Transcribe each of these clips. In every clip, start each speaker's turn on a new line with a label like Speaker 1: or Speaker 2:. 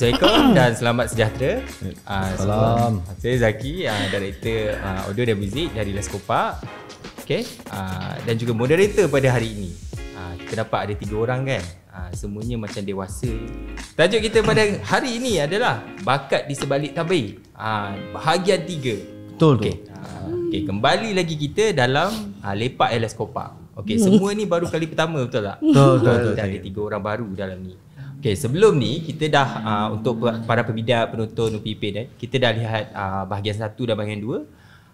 Speaker 1: Assalamualaikum dan selamat sejahtera. Ah, Salam. So, saya Zaki, uh, director uh, audio dan music dari Leskopa. Okay. Uh, dan juga moderator pada hari ini. Uh, kita dapat ada tiga orang kan. Uh, semuanya macam dewasa. Tajuk kita pada hari ini adalah Bakat di Sebalik Tabir. Uh, bahagian tiga. Betul okay. tu. Uh, okay, kembali lagi kita dalam uh, Lepak LS Kopak. Okay, hmm. semua ni baru kali pertama betul tak? Betul, betul, betul. Ada tiga orang baru dalam ni. Okay, sebelum ni kita dah uh, untuk para pembidang penonton UPP eh, kita dah lihat uh, bahagian satu dan bahagian dua.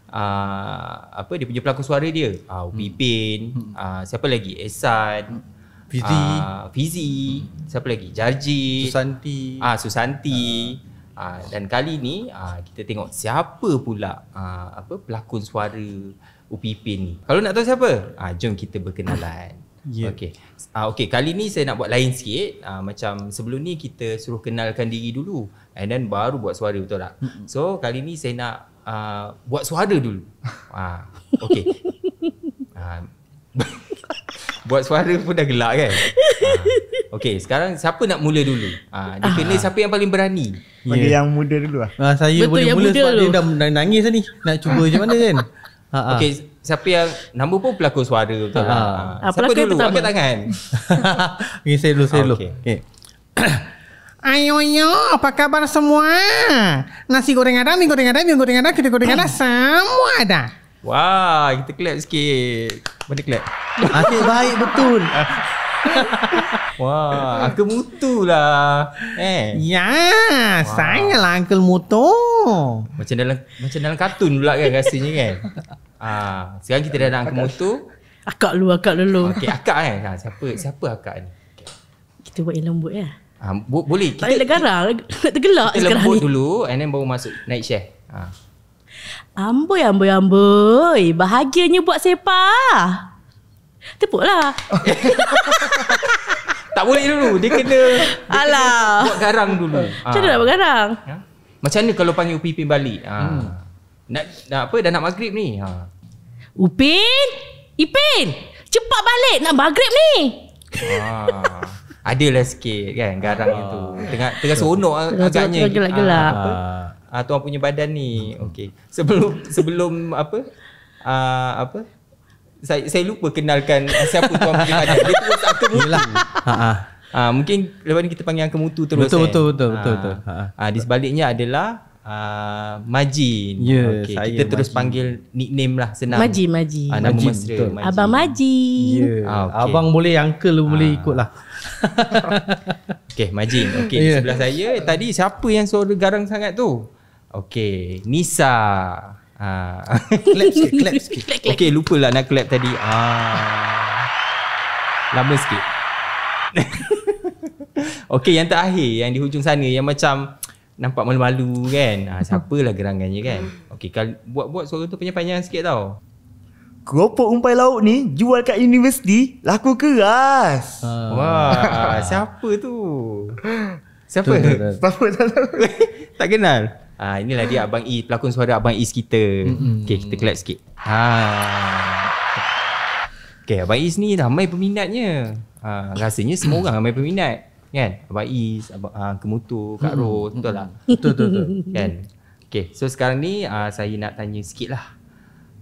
Speaker 1: Uh, apa dia punya pelakon suara dia? Uh, hmm. Upipin, hmm. uh, siapa lagi? Esan, hmm.
Speaker 2: uh, Fizi,
Speaker 1: uh, Fizi, hmm. siapa lagi? Jarji, Susanti. Ah, uh, Susanti. Uh. Uh, dan kali ni uh, kita tengok siapa pula uh, apa pelakon suara Upipin ni. Kalau nak tahu siapa? Ah, uh, jom kita berkenalan. Yeah. Okey. Uh, ah, okay, kali ni saya nak buat lain sikit. Uh, macam sebelum ni kita suruh kenalkan diri dulu and then baru buat suara betul tak? So, kali ni saya nak uh, buat suara dulu. Ah, uh, okey. Uh, buat suara pun dah gelak kan? Uh, okay, sekarang siapa nak mula dulu? Ah, uh, dia kena uh, siapa yang paling berani. Mana yeah.
Speaker 3: yang muda dulu lah. Uh, saya Betul boleh mula sebab dulu. dia
Speaker 1: dah nangis lah ni. Nak cuba macam mana kan? uh, uh. okay, siapa yang nombor pun pelakon suara betul. Ha. Ha. Ah, siapa pelakon dulu?
Speaker 2: Angkat tangan. Ni saya dulu, saya dulu. Okey. Okay. Ayo yo, apa khabar semua? Nasi goreng ada, mi goreng ada, mi goreng ada, kita goreng ada, semua ada.
Speaker 1: Wah, kita clap sikit. Mana clap? Asyik baik betul. Wah, aku Mutu lah. Eh. Ya,
Speaker 2: wow. sayanglah Uncle Mutu.
Speaker 1: Macam dalam macam dalam kartun pula kan rasanya kan. Ha, sekarang kita dah nak angkat motor. Akak lu, akak lu. Okey, akak eh. Ha, siapa siapa akak ni?
Speaker 4: Kita buat yang lembut ya. Eh.
Speaker 1: Ha, bu- boleh. Tak kita garang, nak tergelak
Speaker 4: kita sekarang ni. lembut dulu and then baru masuk naik share. Ha. Amboi, amboi, amboi. Bahagianya buat sepak. Tepuklah.
Speaker 1: tak boleh dulu. Dia kena, dia Alah. kena buat garang dulu. Macam mana ha. nak
Speaker 4: buat garang? Ha?
Speaker 1: Macam mana kalau panggil UPP balik? Ha. Hmm. Nak, nak apa? Dah nak maghrib ni. Ha.
Speaker 4: Upin Ipin Cepat balik Nak maghrib ni
Speaker 1: ah, Adalah sikit kan Garang ah. itu Tengah tengah seronok agaknya ah. Gelak-gelak ah, Tuan punya badan ni okay. Sebelum Sebelum apa ah, Apa saya, saya lupa kenalkan siapa tuan punya badan Dia terus aku Yelah ha, ha. Ah, mungkin lepas ni kita panggil Angka Mutu terus betul, eh. betul, betul, ah, betul, ha, Ah, di sebaliknya adalah uh, ah, Majin. Yeah, okay. saya kita Majin. terus panggil
Speaker 2: nickname lah senang. Majin, Majin. Uh, ah, nama Majin, mesra, Majin. Abang
Speaker 4: Majin.
Speaker 2: Yeah. Uh, ah, okay. Abang boleh, uncle uh. boleh ikut lah. okay, Majin. Okay, yeah. sebelah saya
Speaker 1: tadi siapa yang suara garang sangat tu? Okay, Nisa. clap
Speaker 2: sikit, clap sikit. Okay,
Speaker 1: lupalah nak clap tadi. Ah. Lama sikit. okay, yang terakhir, yang di hujung sana, yang macam... Uh, nampak malu-malu kan ha, Siapalah gerangannya kan Okey, kalau buat-buat suara tu panjang-panjang sikit tau
Speaker 3: Keropok umpai laut ni jual kat universiti laku keras ha. Wah,
Speaker 1: siapa tu?
Speaker 3: Siapa? Tuh, tuh, tuh. siapa? Tak, tak,
Speaker 1: tak kenal? Ha, inilah dia Abang E, pelakon suara Abang E kita Okey, kita clap sikit ha. Okay, Abang e Is ni ramai peminatnya ha, Rasanya semua orang ramai peminat kan abang Is abang uh, ah, Kemutu Kak hmm. hmm Roh hmm. betul lah betul betul betul kan okay, so sekarang ni uh, saya nak tanya sikit lah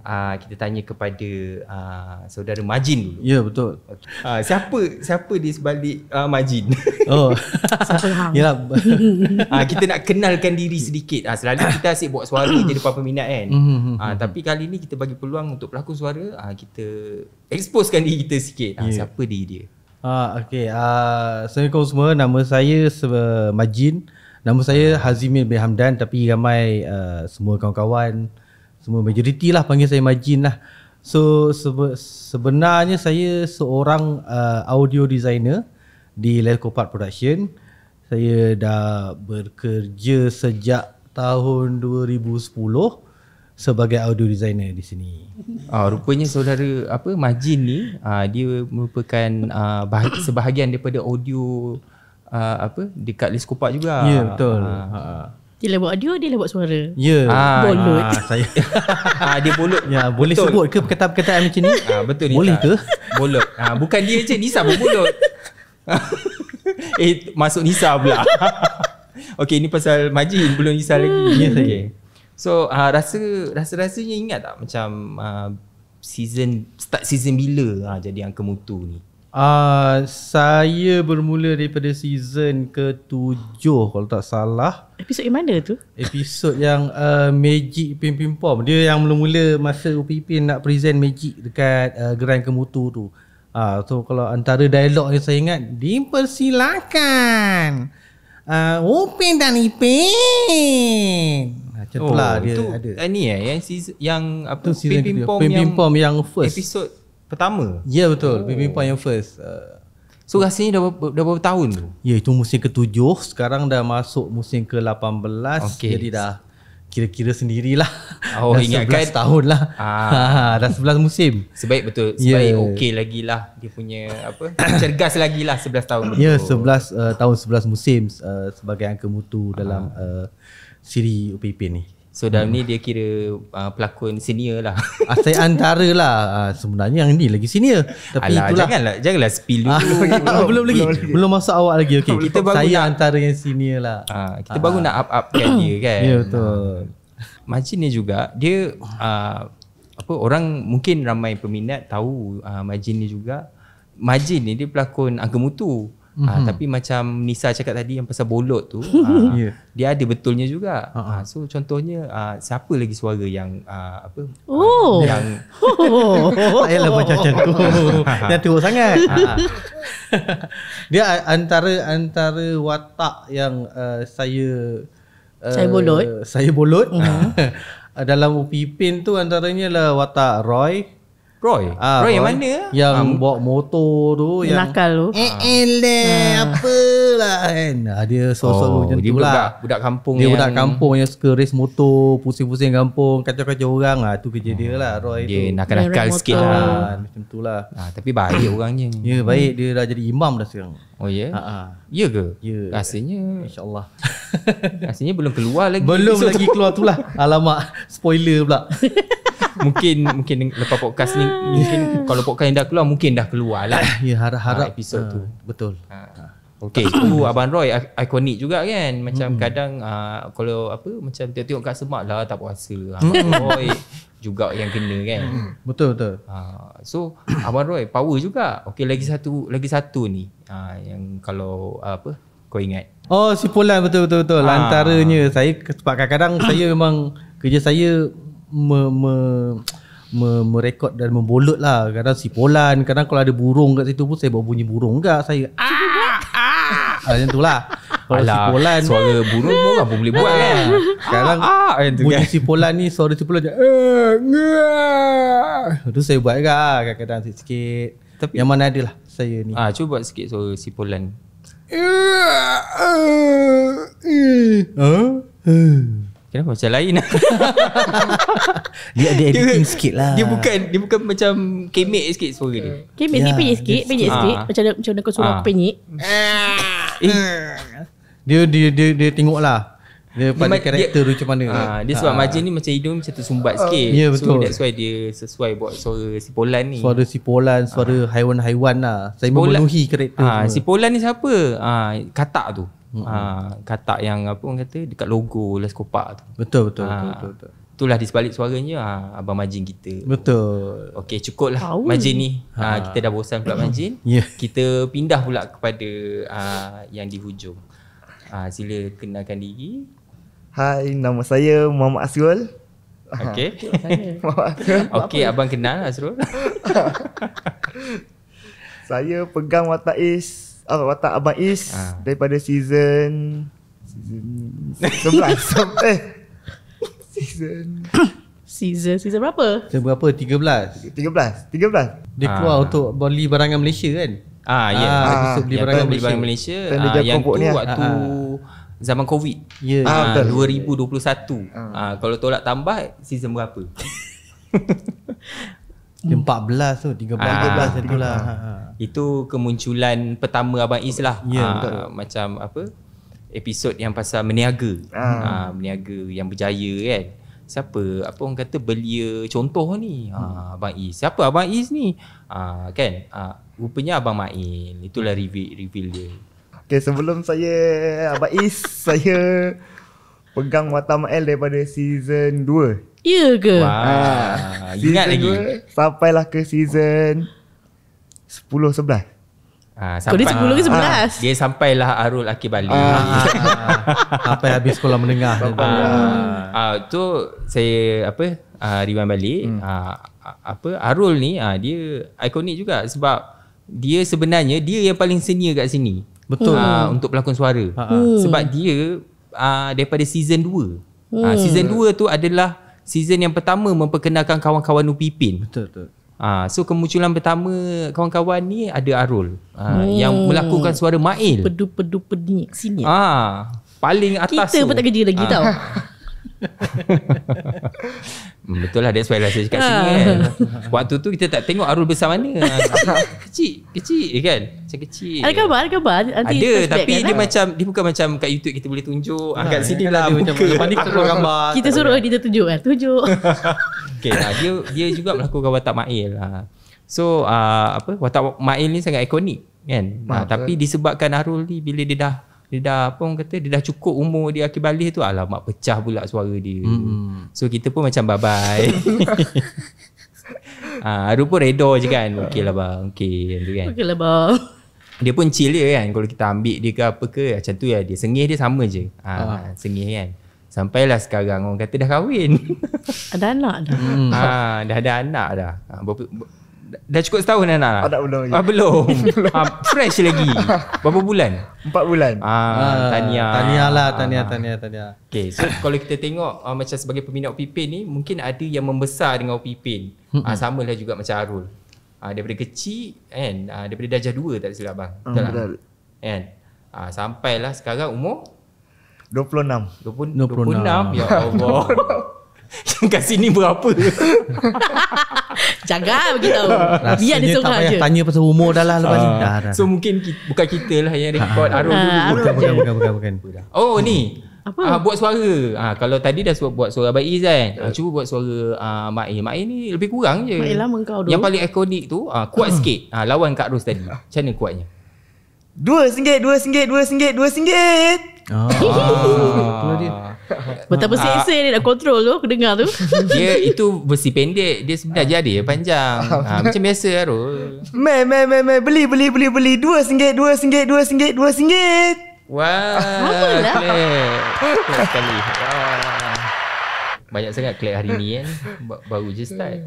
Speaker 1: uh, kita tanya kepada uh, saudara Majin dulu. Ya yeah, betul. Uh, siapa siapa di sebalik uh, Majin? Oh. siapa hang? Yalah. uh, kita nak kenalkan diri sedikit. Uh, selalu kita asyik buat suara je depan peminat kan. uh, tapi kali ni kita bagi peluang untuk pelakon suara, uh, kita exposekan diri kita sikit. Uh, yeah. Siapa diri dia?
Speaker 2: Ah okey. Uh, ah, Assalamualaikum semua. Nama saya eh, Majin. Nama saya Hazimin bin Hamdan tapi ramai uh, semua kawan-kawan semua majoriti lah panggil saya Majin lah. So sebenarnya saya seorang uh, audio designer di Lelkopart Production. Saya dah bekerja sejak tahun 2010 sebagai audio designer di sini. Ah rupanya saudara apa Majin ni ah dia merupakan
Speaker 1: ah, bah- sebahagian daripada audio ah, apa dekat Liskopak juga. Ya yeah,
Speaker 2: betul. Ah. Ha.
Speaker 4: Dia lah buat audio, dia lah buat suara. Ya.
Speaker 2: Yeah. Ah, bolot. Ah, saya. ah, dia bolot. Ya, boleh betul. sebut ke perkataan-perkataan macam ni? Ah, betul ni. Boleh tak? ke? Bolot. Ah, bukan dia
Speaker 1: je, Nisa pun bolot. eh, masuk Nisa pula. okay, ni pasal Majin, belum Nisa lagi. Ya, yeah, saya. Okay. So uh, rasa rasa-rasanya ingat tak macam uh, season start season bila uh, jadi angka mutu ni?
Speaker 2: uh, saya bermula daripada season ke-7 kalau tak salah.
Speaker 4: Episod yang mana
Speaker 2: tu? Episod yang uh, Magic Pim Pim Pom. Dia yang mula-mula masa Upipin nak present Magic dekat uh, Grand Kemutu tu. Ah uh, so kalau antara dialog yang saya ingat, dipersilakan. Uh, Upin dan Ipin. Macam lah oh, itulah dia ada. Oh, uh, ni eh yang season, yang apa tu season ping, ping, pong ping pong yang, first. episode pertama. Ya yeah, betul, oh. ping, pong yang first. Uh, so rasanya dah, dah berapa tahun tu? Ya yeah, itu musim ke-7, sekarang dah masuk musim ke-18. Okay. Jadi dah kira-kira sendirilah. Oh ingat 11 tahun lah. Ah. Ha, dah 11 musim. Sebaik betul, ya. sebaik yeah. okey
Speaker 1: lagi lah dia punya apa? Cergas lagi lah 11 tahun. Ya yeah, 11
Speaker 2: uh, tahun 11 musim uh, sebagai angka mutu dalam ah. uh, siri UPP ni? So dalam hmm. ni
Speaker 1: dia kira uh, pelakon
Speaker 2: senior lah Saya antara lah uh, Sebenarnya yang ni lagi senior Tapi Alah, itulah janganlah, janganlah spill dulu ah, belum, belum lagi Belum masuk awak lagi okay. kita baru Saya nak, antara yang senior lah
Speaker 1: uh, Kita uh, baru nak up-upkan dia kan Ya yeah, betul uh, Majin ni juga Dia uh, apa Orang mungkin ramai peminat tahu uh, Majin ni juga Majin ni dia pelakon Angkemutu Mm-hmm. Ha, tapi macam Nisa cakap tadi yang pasal bolot tu, ha, yeah. dia ada betulnya juga. Ha, so contohnya ha, siapa lagi suara yang ha, apa? Oh. Ha, yang ayalah macam tu. Yang teruk sangat.
Speaker 2: dia antara antara watak yang uh, saya uh, saya bolot. Saya bolot. Mhm. Uh-huh. dalam Upi Pin tu antaranya lah watak Roy, Roy. Ah, Roy, Roy ah? yang mana? Ah. Yang um, bawa motor tu yang,
Speaker 4: nakal tu. Eh eh ah. apalah
Speaker 2: kan. Ah, dia sosok oh, macam tu lah. Budak kampung dia yang budak kampung yang suka race motor, pusing-pusing kampung, kacau-kacau orang lah tu kerja dia lah Roy dia tu. Nakal -nakal dia nakal-nakal sikitlah. Ah, macam tulah. Ah tapi baik orangnya. Ya baik dia dah jadi imam dah sekarang. Oh ya? Yeah? Ha, ha Ya ke? Ya. Yeah. Rasanya insya-Allah. Rasanya belum keluar lagi. Belum so, lagi keluar tu lah. Alamak, spoiler pula.
Speaker 1: mungkin mungkin lepas podcast ni mungkin kalau podcast yang dah keluar mungkin dah keluar lah. Ya
Speaker 2: harap-harap ha, episod uh, tu. Ha, betul. Ha.
Speaker 1: Okay. Itu Abang Roy ikonik juga kan. Macam hmm kadang uh, kalau apa macam tengok-tengok kat semak lah tak puasa. Ah, hmm. Abang Roy juga yang kena kan. Hmm. Betul betul. Uh, so Abang Roy power juga. Okay lagi satu lagi satu ni uh, yang kalau uh, apa kau ingat.
Speaker 2: Oh si Polan betul betul betul. Uh. Antaranya saya sebab kadang-kadang saya memang kerja saya me, me merekod dan membolot lah kadang si polan kadang kalau ada burung kat situ pun saya bawa bunyi burung enggak saya ah Ah, macam tu lah Kalau si Polan Suara burung pun kan boleh buat kan Sekarang ah, ah, Bunyi kan. si Polan ni Suara si Polan je eh, tu saya buat juga lah Kadang-kadang sikit Tapi, Yang mana ada lah
Speaker 1: Saya ni Ah, Cuba buat sikit suara si Polan
Speaker 2: eh, eh.
Speaker 1: Kenapa macam lain Dia ada editing sikit
Speaker 2: lah Dia bukan
Speaker 1: Dia bukan macam Kemek sikit suara dia
Speaker 4: Kemek ni ya, penyik sikit Penyik sikit Macam nak suruh aku penyik
Speaker 2: Eh. dia dia dia dia tengoklah. Dia pada dia, karakter dia, macam mana. Ha, dia sebab ha. Majin
Speaker 1: ni macam hidung macam tersumbat ah. sikit. Yeah betul. So that's why dia sesuai buat suara si Polan ni. Suara si
Speaker 2: Polan, suara ha. haiwan-haiwan lah. Saya Sipolan. memenuhi karakter. Ha, si
Speaker 1: Polan ni siapa? Ha, katak tu. Ha, katak yang apa orang kata dekat logo Les Kopak tu.
Speaker 2: Betul betul, ha. betul, betul,
Speaker 1: betul, betul. Itulah di sebalik suaranya ha, Abang Majin kita
Speaker 2: Betul
Speaker 1: Okay, cukup lah Majin ni ha. Ha, Kita dah bosan pula Majin yeah. Kita pindah pula kepada ha, Yang di hujung ha, Sila kenalkan
Speaker 3: diri Hai nama saya Muhammad Asrul Okey Okay, abang kenal Asrul Saya pegang watak is uh, Watak Abang Is ha. Daripada season Season 11 Eh season season season
Speaker 4: berapa?
Speaker 2: Season berapa? 13. 13. 13. Dia ah. keluar ha. untuk beli barangan Malaysia kan? Ah ya, yeah. ah, ah episod beli barangan beli barangan Malaysia. Ah, yang tu ni, ah. waktu ah. zaman
Speaker 1: Covid. Ya, yeah. ah, betul. 2021. Ah. ah kalau tolak tambah season berapa?
Speaker 2: 14 tu 13 ah, 13 itulah.
Speaker 1: Itu kemunculan pertama abang Is lah. yeah, ah, macam apa? episod yang pasal meniaga. Ah. ah meniaga yang berjaya kan. Siapa apa orang kata belia contoh ni? Hmm. Ah abang Is. Siapa abang Is ni? Ah kan? Ah rupanya abang Main. Itulah reveal, reveal dia.
Speaker 3: Okay sebelum saya abang Is, saya pegang mata L daripada season 2. Ya ke? Wah. Ah, season ingat lagi. sampailah ke season 10 11.
Speaker 1: Ah, Kau sampai, ni 10 ke 11? Ah, dia sampailah Arul Akhir Bali. Ah, sampai habis sekolah menengah. Ah, ah, ah, tu saya apa ah, rewind balik. Hmm. Ah, apa Arul ni ah, dia ikonik juga sebab dia sebenarnya dia yang paling senior kat sini. Betul. Ah, hmm. untuk pelakon suara. Ah, hmm. Sebab dia ah, daripada season 2. Hmm. Ah, season 2 tu adalah season yang pertama memperkenalkan kawan-kawan Upipin. Betul betul. Ah, so kemunculan pertama kawan-kawan ni ada Arul ah, hmm. yang melakukan suara Mail.
Speaker 4: Pedu-pedu-pedu sini. Ah, paling atas Kita tu. pun tak kerja lagi ah. tau.
Speaker 1: Hmm, betul lah That's why lah saya cakap ah. sini kan Waktu tu kita tak tengok Arul besar mana Kecil Kecil eh, kan Macam kecil Ada gambar
Speaker 4: Ada gambar Nanti Ada tapi kan, dia kan?
Speaker 1: macam Dia bukan macam kat YouTube Kita boleh tunjuk ha, Kat kan sini lah Lepas ni kita suruh gambar Kita suruh
Speaker 4: dia tunjuk kan Tunjuk
Speaker 1: Okay lah Dia, dia juga melakukan watak Ma'il lah So uh, apa Watak Ma'il ni sangat ikonik Kan ha, Tapi disebabkan Arul ni Bila dia dah dia dah apa orang kata dia dah cukup umur dia akil balik tu alamak pecah pula suara dia hmm. so kita pun macam bye bye Ah, Aru pun redo je kan Okey lah bang Okey kan? Okay lah bang Dia pun chill dia kan Kalau kita ambil dia ke apa ke Macam tu ya Dia sengih dia sama je ha, ah, Sengih kan Sampailah sekarang Orang kata dah kahwin
Speaker 4: Ada anak dah hmm.
Speaker 1: ah, Dah ada anak dah ha, Dah cukup setahun Nana? Oh, ah,
Speaker 3: tak belum lagi. Ah, belum.
Speaker 1: ha, fresh lagi. Berapa bulan?
Speaker 3: Empat bulan. Ah, ah tanya. Tanya lah, tanya, tanya,
Speaker 1: tanya. Okay, so kalau kita tengok uh, macam sebagai peminat Opipin ni, mungkin ada yang membesar dengan Opipin. Hmm. Ah, sama lah juga macam Arul. Ah, daripada kecil, kan? Ah, daripada darjah dua tak silap bang. Hmm, betul. Betul. Kan? Ah, sampailah sekarang umur?
Speaker 3: 26. 20, 26. 26, ya Allah. Yang kat sini berapa
Speaker 4: Jaga
Speaker 1: begitu Biar dia sorang je Tak payah tanya
Speaker 2: pasal umur dah lah lepas ni ah. So
Speaker 1: mungkin bukan kita lah yang record ah. Arun dulu ah, bukan, bukan, bukan, bukan, Oh ni apa? Ah, buat suara ah, Kalau tadi dah suruh buat suara Abang Iz kan ah, Cuba buat suara ah, Mak Iz Mak Iz ni lebih kurang je Mak Iz lama kau dulu Yang paling ikonik tu ah, Kuat uh. sikit ah, Lawan Kak Ros tadi Macam mana kuatnya
Speaker 3: Dua singgit Dua singgit Dua singgit Dua singgit Ah.
Speaker 4: Betapa ah. seksa dia nak kontrol tu Aku dengar tu Dia
Speaker 1: itu besi pendek Dia sebenarnya ah. jadi panjang ah, Macam
Speaker 3: biasa Arul lah, Meh meh meh meh Beli beli beli beli Dua singgit dua singgit dua singgit dua singgit
Speaker 1: Wah Apa lah sekali Banyak sangat klik hari ni kan Baru je start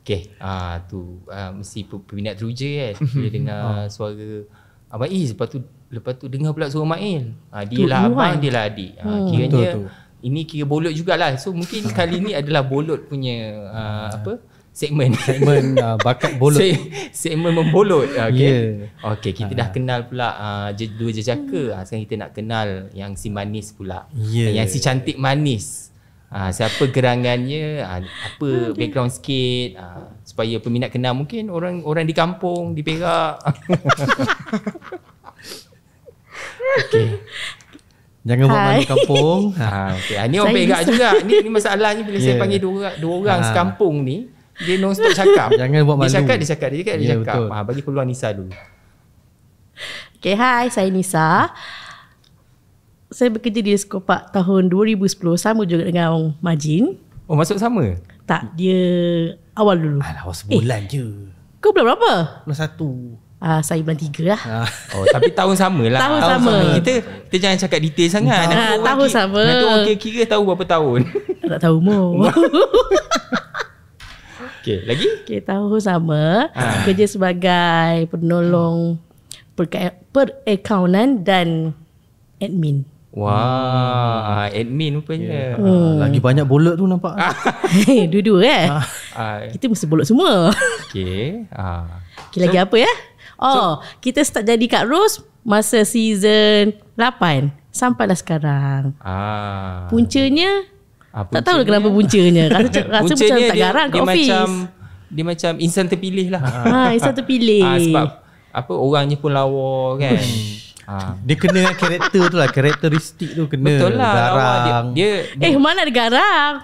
Speaker 1: Okay ah, tu ah, Mesti peminat teruja kan Bila hmm. dengar ah. suara Abang Iz Lepas tu Lepas tu dengar pula suruh Mail. Ha, ah, dia lah abang, dia lah adik. Ha, hmm. Kiranya betul, ini kira bolot jugalah. So mungkin kali ni adalah bolot punya uh, apa? segmen segmen uh, bakat bolot Se- segmen membolot Okay, yeah. okey kita uh. dah kenal pula uh, dua jejaka hmm. sekarang kita nak kenal yang si manis pula yeah. yang si cantik manis uh, siapa gerangannya uh, apa okay. background sikit uh, supaya peminat kenal mungkin orang orang di kampung di Perak Okay. Jangan buat malu kampung. Ha, okay. ini orang pegak juga. Ini ni masalah ni bila yeah. saya ya. panggil dua, dua orang ha. sekampung ni. Dia non stop cakap. Jangan buat malu. Dia cakap, dia cakap, dia cakap, dia yeah, cakap. Ha, bagi peluang Nisa dulu.
Speaker 4: Okay, hai. Saya Nisa. Saya bekerja di Skopak tahun 2010. Sama juga dengan Majin. Oh, masuk sama? Tak, dia awal dulu. Alah, awal sebulan eh, je. Kau bulan berapa? Bulan satu. Uh, saya bulan 3 lah ah.
Speaker 1: oh, Tapi tahun sama lah tahun, tahun sama. sama. Kita, kita jangan cakap detail sangat nah, nanti Tahun orang sama Nanti orang kira-kira tahu berapa tahun
Speaker 4: Tak tahu mo
Speaker 1: Okay lagi
Speaker 4: okay, Tahun sama ah. Kerja sebagai penolong Perakaunan dan admin
Speaker 1: Wah, wow, hmm. admin rupanya. Yeah. Hmm. Ah, lagi banyak bolot tu nampak.
Speaker 4: Dua-dua kan? Ah. Kita mesti bolot semua.
Speaker 1: Okey. Ah.
Speaker 4: Okay, lagi apa ya? Oh, so, kita start jadi Kak Ros masa season 8 sampailah sekarang.
Speaker 1: Ah.
Speaker 4: Puncanya ah, tak tahu lah kenapa puncanya. Rasa rasa puncanya macam dia, tak garang dia, dia macam
Speaker 1: dia macam insan terpilih lah. Ha, insan terpilih. Ha, sebab apa orangnya pun lawa kan.
Speaker 2: Ha. Dia kena karakter tu lah Karakteristik tu kena Betul lah Garang dia,
Speaker 4: dia, dia, Eh mana ada garang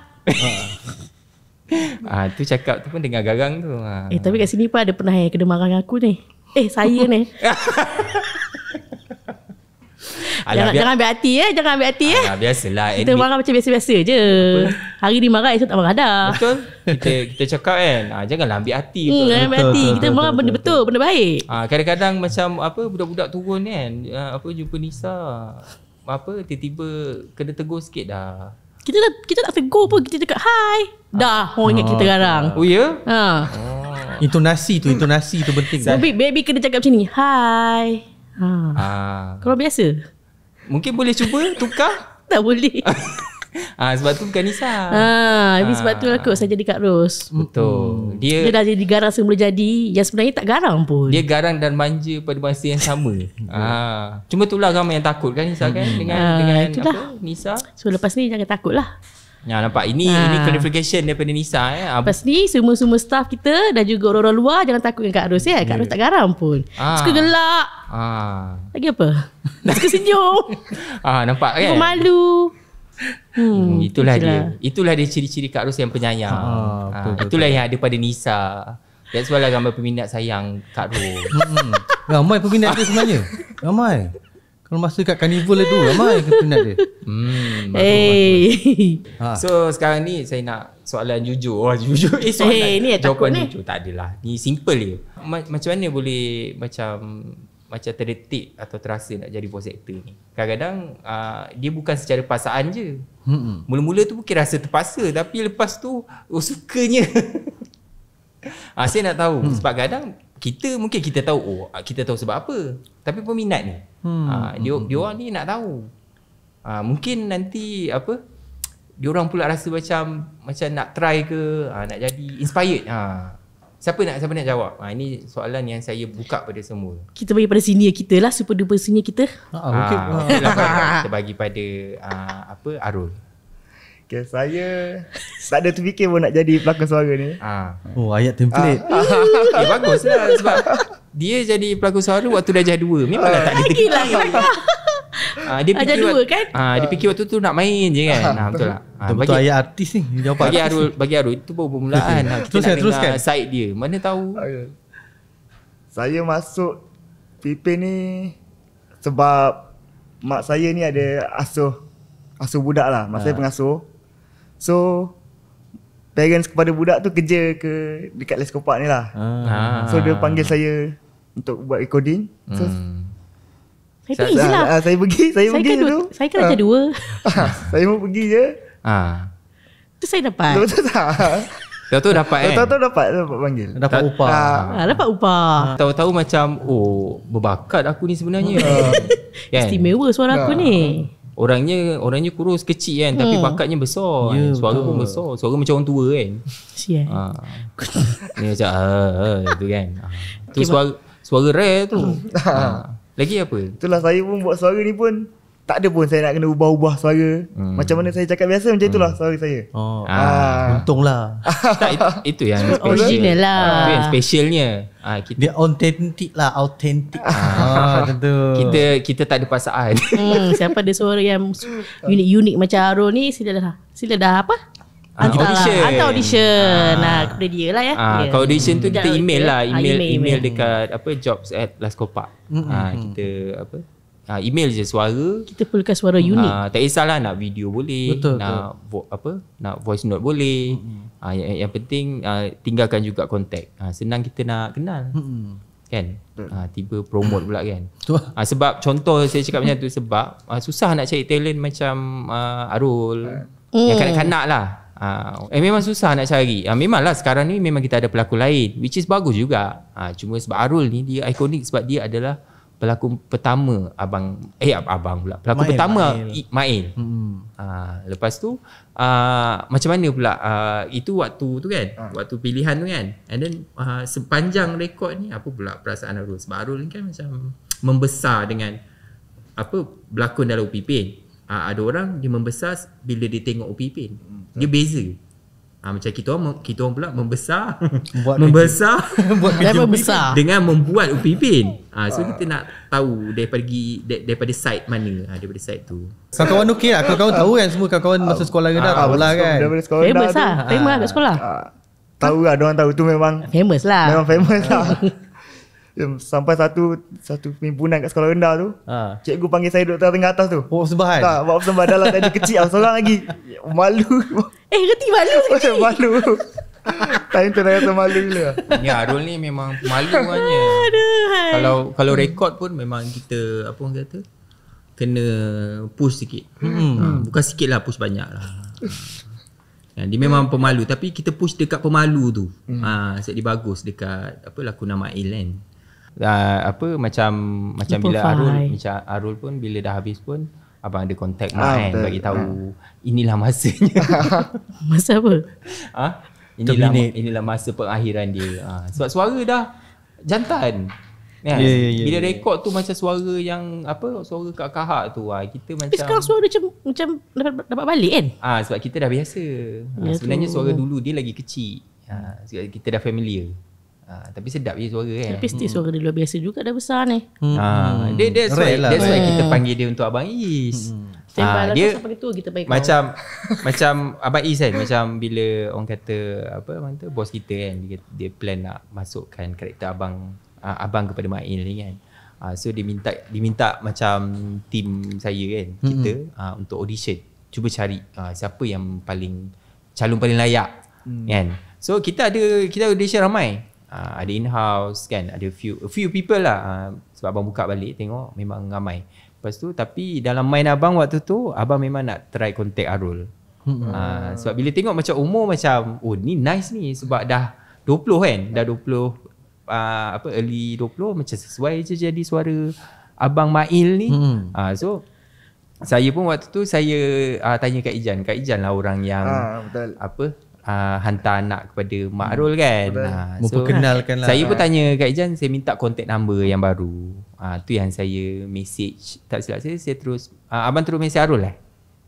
Speaker 2: itu ha. ha,
Speaker 1: cakap tu pun dengar garang tu ha. Eh
Speaker 4: tapi kat sini pun ada pernah yang kena marah dengan aku ni Eh saya ni Jangan, jangan ambil hati eh Jangan ambil hati eh
Speaker 1: Biasalah Kita ini, marah
Speaker 4: macam biasa-biasa je apa? Hari ni marah Esok tak marah dah Betul
Speaker 1: Kita kita cakap kan ah, Janganlah ambil hati hmm, betul. ambil hati betul, Kita betul, marah
Speaker 4: betul, benda betul, betul Benda baik
Speaker 1: ah, Kadang-kadang macam apa Budak-budak turun kan ah, Apa jumpa Nisa Apa Tiba-tiba Kena tegur sikit dah
Speaker 4: Kita dah, kita tak tegur pun Kita cakap hai Dah Orang ah. ingat kita garang ah. Oh ya yeah? ha. Ah. ah.
Speaker 2: Intonasi tu Intonasi tu penting so,
Speaker 4: baby kena cakap macam ni Hi. ha. ha.
Speaker 1: Ah. Kalau biasa Mungkin boleh cuba Tukar
Speaker 4: Tak boleh
Speaker 1: Ah ha, sebab tu bukan Nisa. Ah, ini ha. sebab tu lah
Speaker 4: kot saya jadi Kak Ros. Betul. Dia, dia dah jadi garang semula jadi. Yang sebenarnya tak garang pun. Dia garang dan manja pada
Speaker 1: masa yang sama. ah. ha. Cuma itulah lah ramai yang takut kan Nisa kan dengan ha, dengan itulah.
Speaker 4: apa Nisa. So lepas ni jangan takut lah.
Speaker 1: Ya nampak ini ha. ini clarification daripada Nisa eh. Ya. Lepas
Speaker 4: ni semua-semua staff kita dan juga orang-orang luar jangan takut dengan Kak Ros eh. ya. Kak yeah. Ros tak garam pun. Ha. Suka gelak. Ha. Lagi apa? Suka senyum.
Speaker 1: Ha, nampak kan? Suka malu.
Speaker 2: Hmm,
Speaker 4: hmm,
Speaker 1: itulah dia. Itulah dia ciri-ciri Kak Ros yang penyayang. Ha, ha. Betul, itulah betul. yang ada pada Nisa. That's why lah ramai peminat sayang Kak Ros. hmm.
Speaker 2: Ramai peminat tu sebenarnya. Ramai. Kalau masa kat carnival tu ramai ke penat
Speaker 1: dia. Hmm.
Speaker 2: Hey.
Speaker 1: Ha. So sekarang ni saya nak soalan jujur. Oh, jujur. Eh, soalan. Hey, ni jawapan ni. Jujur tak adalah. Ni simple je. Ma- macam mana boleh macam macam terdetik atau terasa nak jadi voice actor ni. Kadang-kadang uh, dia bukan secara pasaan je. Hmm. Mula-mula tu mungkin rasa terpaksa tapi lepas tu oh, sukanya. ah, saya nak tahu hmm. sebab kadang kita mungkin kita tahu oh kita tahu sebab apa. Tapi peminat ni. Hmm. Ha, dia hmm. hmm dia hmm. orang ni nak tahu. Ha, mungkin nanti apa dia orang pula rasa macam macam nak try ke ha, nak jadi inspired. Ha. Siapa nak siapa nak jawab? Ha, ini soalan yang saya buka pada semua.
Speaker 4: Kita bagi pada senior kita lah, super duper senior kita. Ha, ha,
Speaker 1: okay. ha. kita bagi pada ha,
Speaker 3: apa Arul. Okay, saya tak ada terfikir pun nak jadi pelakon suara ni. Ha. Oh, ayat template. Ha. eh, bagus sebab dia jadi pelakon suara waktu
Speaker 1: dah jadi dua. Memanglah tak dipikir Lagi lah. Ah, dia fikir dua kan? Ah, dia fikir waktu tu nak main je kan. Ah, betul lah. Ah, betul bagi, ayat
Speaker 3: artis ni. Jawab bagi Arul, bagi Arul itu baru permulaan. Ha, terus saya teruskan. Side dia. Mana tahu. Saya masuk PP ni sebab mak saya ni ada asuh asuh budak lah. Mak ha. saya ah. pengasuh. So parents kepada budak tu kerja ke dekat Leskopak ni lah. Ha. So dia panggil saya untuk buat recording. Hmm. So,
Speaker 4: saya pergi lah. Ah, saya pergi, saya, pergi kan dulu. Saya kan ada ah. dua. Ah, saya mau pergi je. Ha. Tu saya dapat. Tu tak.
Speaker 1: Tahu tu dapat kan? Tahu tu
Speaker 3: dapat, dapat panggil. Dapat upah. Ha. dapat upah.
Speaker 1: Tahu-tahu macam, oh berbakat aku ni sebenarnya. kan?
Speaker 3: mewah suara aku ni.
Speaker 1: Orangnya orangnya kurus kecil kan tapi hmm. bakatnya besar. Ya, kan? suara pun besar. Suara macam orang tua kan. Sial. Ha.
Speaker 3: Ni macam ha, ha, tu kan. Tu suara Suara rare tu hmm. ha. ha. Lagi apa? Itulah saya pun buat suara ni pun tak ada pun saya nak kena ubah-ubah suara hmm. Macam mana saya cakap biasa macam itulah hmm. suara saya
Speaker 2: oh. ah. Untunglah tak, itu, itu yang special Original lah ah, yang specialnya ah, kita. Dia authentic lah Authentic
Speaker 1: ah, ah, kita, kita tak ada perasaan hmm,
Speaker 4: Siapa ada suara yang unik-unik macam Arul ni Sila dah Sila dah apa? Hantar ah, audition. Hantar lah, audition. Ah. Nah, kepada dia lah ya. Ah, yeah. Kalau audition tu kita email lah. Ah, email, email, email
Speaker 1: dekat apa jobs at Las Copac. Mm-hmm. Ah, kita apa? Ah, email je suara.
Speaker 4: Kita perlukan suara unik. Ah,
Speaker 1: tak kisahlah nak video boleh. Betul, nak vo- apa? Nak voice note boleh. Mm-hmm. Ah, yang, yang penting ah, tinggalkan juga kontak. Ah, senang kita nak kenal. Mm-hmm. Kan? Ha, tiba promote pula kan ha, Sebab contoh saya cakap macam tu Sebab uh, susah nak cari talent macam uh, Arul mm. Yang kanak-kanak lah Uh, eh memang susah nak cari. Uh, lah sekarang ni memang kita ada pelakon lain which is bagus juga. Uh, cuma sebab Arul ni dia ikonik sebab dia adalah pelakon pertama abang eh abang pula. Pelakon Mail, pertama Mail. Mail. Hmm. Uh, lepas tu uh, macam mana pula uh, itu waktu tu kan? Uh. Waktu pilihan tu kan. And then uh, sepanjang rekod ni apa pula perasaan Arul? Sebab Arul ni kan macam membesar dengan apa berlakon dalam Upipin. Ha, ada orang dia membesar bila dia tengok Upi Ipin. Hmm, dia beza. Ha, macam kita orang kita orang pula membesar
Speaker 2: buat membesar buat kerja besar dengan
Speaker 1: membuat Upi Ipin. Ha, ah, so ha. kita nak tahu daripada dari, daripada side mana ha, daripada side tu. Kawan-kawan okey lah. Kawan-kawan tahu
Speaker 2: kan semua kawan-kawan masa sekolah ha, ke dah lah kan. Daripada famous dah. Famous lah. Famous kat sekolah. Ha.
Speaker 3: Tahu lah, diorang tahu tu memang Famous lah Memang famous lah sampai satu satu pimpunan kat sekolah rendah tu ha. cikgu panggil saya duduk tengah atas tu bawa sembahan tak buat sembahan dalam tadi kecil ah seorang lagi malu eh reti malu sekali malu Tanya tu dah kata malu gila Ni ya, Arul ni memang
Speaker 1: malu agaknya
Speaker 3: Kalau
Speaker 1: kalau rekod pun memang kita Apa orang kata Kena push sikit hmm. ha, Bukan sikit lah push banyak lah ha, Dia memang pemalu Tapi kita push dekat pemalu tu hmm. ha, Sebab dia bagus dekat Apa lakonan Ma'il kan Ah, apa macam macam bila five. Arul macam Arul pun bila dah habis pun apa ada kontak ah, main kan, betul. bagi tahu ah. inilah masanya.
Speaker 4: Masa apa?
Speaker 1: Ah, ha? inilah Terminate. inilah masa pengakhiran dia. Ha. sebab suara dah jantan. Kan? Ya. Yeah, yeah, yeah, bila ya, ya. rekod tu macam suara yang apa suara Kak Kahak tu ah ha. kita eh, macam sekarang
Speaker 4: suara macam macam dapat, dapat balik kan?
Speaker 1: Ah sebab kita dah biasa. Ha. Yeah, ya sebenarnya tu. suara dulu dia lagi kecil. Ha. kita dah familiar. Ah, tapi sedap je suara kan. Tapi still hmm.
Speaker 4: suara dia luar biasa juga dah besar ni. Hmm. Ah, ah, dia that's why, lah. that's why kita panggil
Speaker 1: dia untuk Abang Is. Hmm. Ha, dia lah sampai tu kita baik macam macam abang Is kan macam bila orang kata apa orang tu bos kita kan dia, dia plan nak masukkan karakter abang uh, abang kepada Mak Ain kan uh, so dia minta diminta macam team saya kan kita uh, untuk audition cuba cari uh, siapa yang paling calon paling layak mm. kan so kita ada kita audition ramai uh, ada in house kan ada few few people lah uh, sebab abang buka balik tengok memang ramai lepas tu tapi dalam main abang waktu tu abang memang nak try contact Arul
Speaker 3: hmm. uh,
Speaker 1: sebab bila tengok macam umur macam oh ni nice ni sebab dah 20 kan dah 20 uh, apa early 20 macam sesuai je jadi suara abang Mail ni hmm. uh, so saya pun waktu tu saya uh, tanya Kak Ijan Kak Ijan lah orang yang ha, betul. apa Uh, hantar anak kepada Mak hmm. Rul kan. Betul. Ha, so, kenalkan lah. Saya pun tanya Kak Ijan, saya minta contact number yang baru. Ha, tu yang saya message. Tak silap saya, saya terus. Ha, abang terus message Arul lah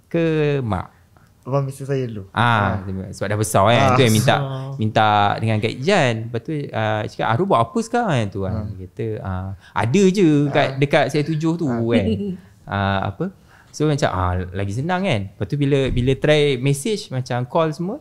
Speaker 1: Ke Mak?
Speaker 3: Abang message saya dulu. Ah, ha, ha. sebab dah besar kan. Ha. Tu yang minta
Speaker 1: minta dengan Kak Ijan. Lepas tu, uh, cakap, Arul buat apa sekarang kan tu? Ha. Ha. Kata, ha, ada je kat, dekat saya tujuh tu ha. kan. ha, apa? So macam ah, lagi senang kan. Lepas tu bila bila try message macam call semua,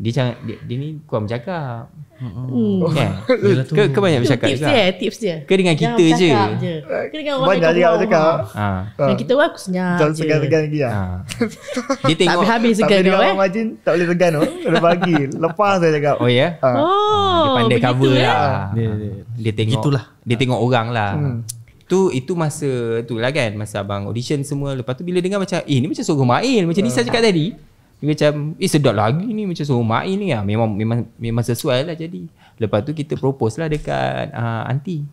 Speaker 1: dia jangan dia, dia ni kurang bercakap. Hmm. Kan? Ke, ke banyak bercakap tips juga. Tips dia, tips dia. Ke dengan kita je.
Speaker 2: je. Ke dengan orang banyak juga
Speaker 4: bercakap.
Speaker 3: Ha. Ah. Dengan kita
Speaker 4: pun aku senyap Jangan
Speaker 3: segan-segan lagi ah. Ah.
Speaker 4: dia tengok. Tapi habis segan tapi kau eh.
Speaker 3: Tapi tak boleh segan tu. Kena bagi. Lepas saya cakap. Oh ya? Oh, dia pandai cover eh? lah.
Speaker 1: Dia, tengok. Gitulah. Dia tengok orang lah. Hmm. Tu itu masa tu lah kan. Masa abang audition semua. Lepas tu bila dengar macam eh ni macam suara main Macam Nisa cakap tadi. Dia macam Eh sedap lagi ni Macam semua mak ni lah Memang memang memang sesuai lah jadi Lepas tu kita propose lah Dekat uh, ah, auntie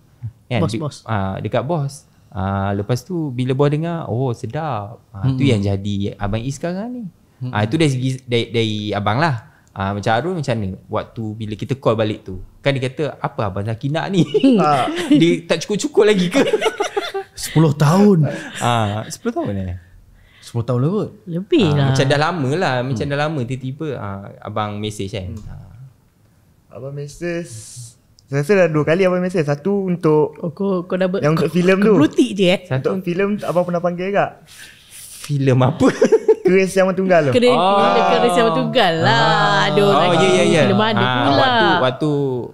Speaker 1: kan? Bos-bos uh, ah, Dekat bos uh, ah, Lepas tu Bila bos dengar Oh sedap uh, hmm. Tu yang jadi Abang E sekarang ni Ah uh, itu dari segi dari, dari abang lah. Ah uh, macam Arun macam mana waktu bila kita call balik tu. Kan dia kata apa abang Zakina ni? dia tak cukup-cukup lagi ke?
Speaker 2: 10 tahun.
Speaker 1: Ah uh, 10 tahun eh.
Speaker 3: Sepuluh tahun lah kot Lebih
Speaker 1: ah, lah ha, Macam dah lama lah hmm. Macam dah lama tiba-tiba ha, Abang message kan hmm. ha.
Speaker 3: Abang message Saya rasa dah dua kali abang message Satu untuk oh, kau, kau dah ber- Yang untuk filem tu Kebrutik je eh Satu untuk filem abang pernah panggil kak Filem apa? Keris Yang Tunggal tu Keris, oh.
Speaker 4: Keris Yang Tunggal lah ah. Aduh Oh ya ya ya Film ada ah, pula Waktu
Speaker 3: Waktu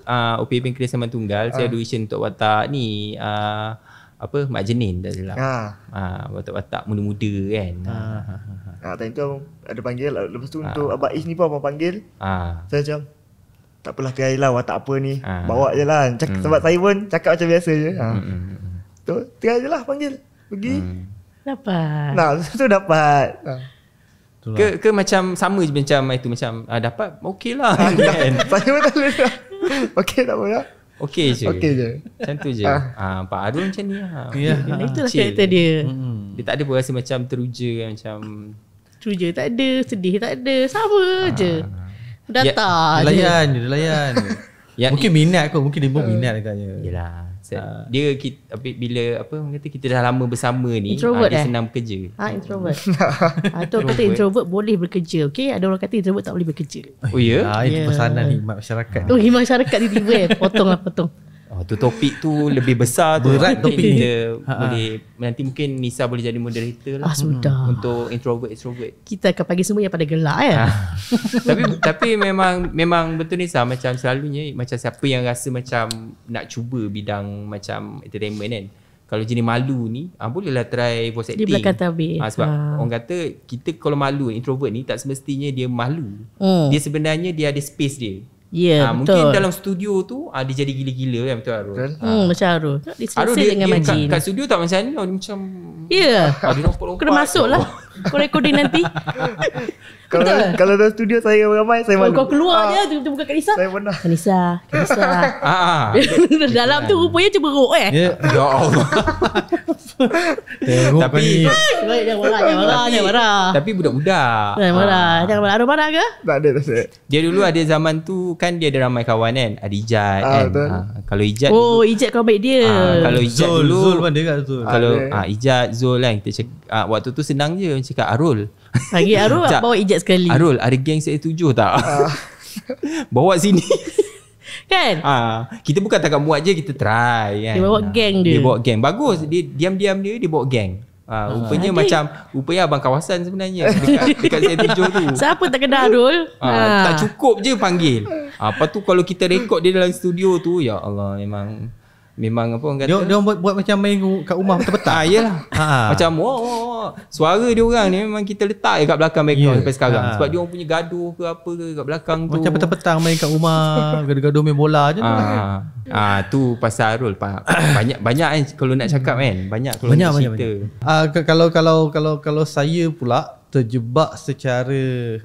Speaker 3: uh,
Speaker 1: OPB Keris Yang Tunggal ah. Saya ada untuk watak ni uh, apa mak jenin tak silap. Ha. Ah.
Speaker 3: Ha, watak-watak muda-muda kan. Ah. Ha. Ha. ha. ha. Ah, time tu ada panggil lepas tu ha. untuk abah Is ni pun abang panggil. Ha. Saya macam tak apalah kira lah watak apa ni. Ha. Bawa je lah. Cakap, hmm. Sebab saya pun cakap macam biasa je. Ha. Hmm. Tu tinggal je lah panggil. Pergi. Hmm. Dapat. Nah, tu dapat. Ha. Itulah. Ke,
Speaker 1: ke macam sama je macam itu macam ah, dapat okey lah. Ha, kan?
Speaker 3: Saya pun tak boleh. Okey tak boleh.
Speaker 1: Okey je. Okey je. Macam tu je. Ha. Ha, Pak Arun macam ni. Ha. Yeah. Ha. Itulah Chill. karakter dia. Hmm. Dia tak ada pun rasa macam teruja. Macam...
Speaker 4: Teruja tak ada. Sedih tak ada. Sama ha. je. Ah. Data ya, je. Layan
Speaker 1: je. Layan Yang mungkin i- minat kot mungkin dia pun uh, minat katanya. Yalah. So, uh, dia ah. kita, bila apa orang kata kita dah lama bersama
Speaker 2: ni ah, introvert uh, dia eh? senang bekerja. Ha
Speaker 4: introvert. ah tu kata introvert boleh bekerja. Okey, ada orang kata introvert tak boleh bekerja.
Speaker 2: Oh ya. Yeah? Ha, itu yeah. Ya. ni masyarakat. Oh
Speaker 4: hikmat masyarakat tiba-tiba eh? potong potonglah potong.
Speaker 1: Oh, tu topik tu lebih besar tu. Berat topik dia. Ha, ha. boleh nanti mungkin Nisa boleh jadi moderator lah. Ah, sudah. Hmm. Untuk introvert introvert.
Speaker 4: Kita akan pagi semua yang pada gelak ya.
Speaker 1: tapi tapi memang memang betul Nisa macam selalunya macam siapa yang rasa macam nak cuba bidang macam entertainment kan. Kalau jenis malu ni, ah, bolehlah try voice acting. Di belakang tabir. Ah, sebab ha. orang kata, kita kalau malu, introvert ni tak semestinya dia malu. Hmm. Dia sebenarnya dia ada space dia. Ya yeah, ha, betul Mungkin dalam studio tu ha, Dia jadi gila-gila kan Betul Arul ha. hmm, ah. Macam Arul Dia Arul dia, Majin kat, kat studio tak macam ni Dia macam
Speaker 3: Ya yeah. Ha,
Speaker 4: Kena masuk lah Kau recording nanti Kalau Betul.
Speaker 3: kalau dalam studio saya ramai saya malu. Kau
Speaker 4: keluar ah. je tu buka kanisa. Saya pernah. Kanisa, kanisa. Ah, ah. dalam tu rupanya cemberut eh. Ya,
Speaker 3: ya Allah.
Speaker 1: tapi
Speaker 2: ah,
Speaker 4: jangan marah,
Speaker 1: Tapi budak-budak. Jangan
Speaker 4: marah. Jangan marah. Ada marah ke? Tak ada, tak ada.
Speaker 1: Dia dulu ada zaman tu kan dia ada ramai kawan kan. Ada Ijat kan. kalau Ijat Oh,
Speaker 4: dulu, Ijat kau baik dia. kalau
Speaker 1: Ijat Zul, dulu. Zul
Speaker 2: pun dia kat
Speaker 4: Kalau ya.
Speaker 1: ah, Ijat, Zul kan. Kita cek, ah, waktu tu senang je. Cakap Arul.
Speaker 4: Panggil Arul Cak, bawa ejek sekali. Arul,
Speaker 1: ada geng saya tujuh tak? Uh. bawa sini. kan? Ha, kita bukan takkan buat je, kita try kan. Dia bawa ah, geng dia. Dia bawa geng. Bagus. Dia diam-diam dia dia bawa geng. Ha, rupanya ha, macam dia. rupanya abang kawasan
Speaker 4: sebenarnya dekat
Speaker 1: dekat saya tujuh tu.
Speaker 4: Siapa tak kenal Arul? Ha, ha. tak
Speaker 1: cukup je panggil. Ha, apa tu kalau kita rekod dia dalam studio tu, ya Allah memang Memang apa orang kata? Dia, dia buat, buat macam main kat rumah betul-betul. ah, yelah. Ha. Macam wah, oh, wah, oh, wah. Oh. suara dia orang ni memang kita letak je kat belakang mereka ya. yeah. sampai sekarang. Ha. Sebab dia orang
Speaker 2: punya gaduh ke apa ke kat belakang macam tu. Macam petang-petang main kat rumah, gaduh-gaduh main bola je. Ah, kan.
Speaker 1: ah tu pasal Arul Pak. Banyak banyak kan kalau nak cakap kan. Banyak kalau banyak, nak cerita.
Speaker 2: Banyak, banyak. Ah, kalau kalau kalau kalau saya pula terjebak secara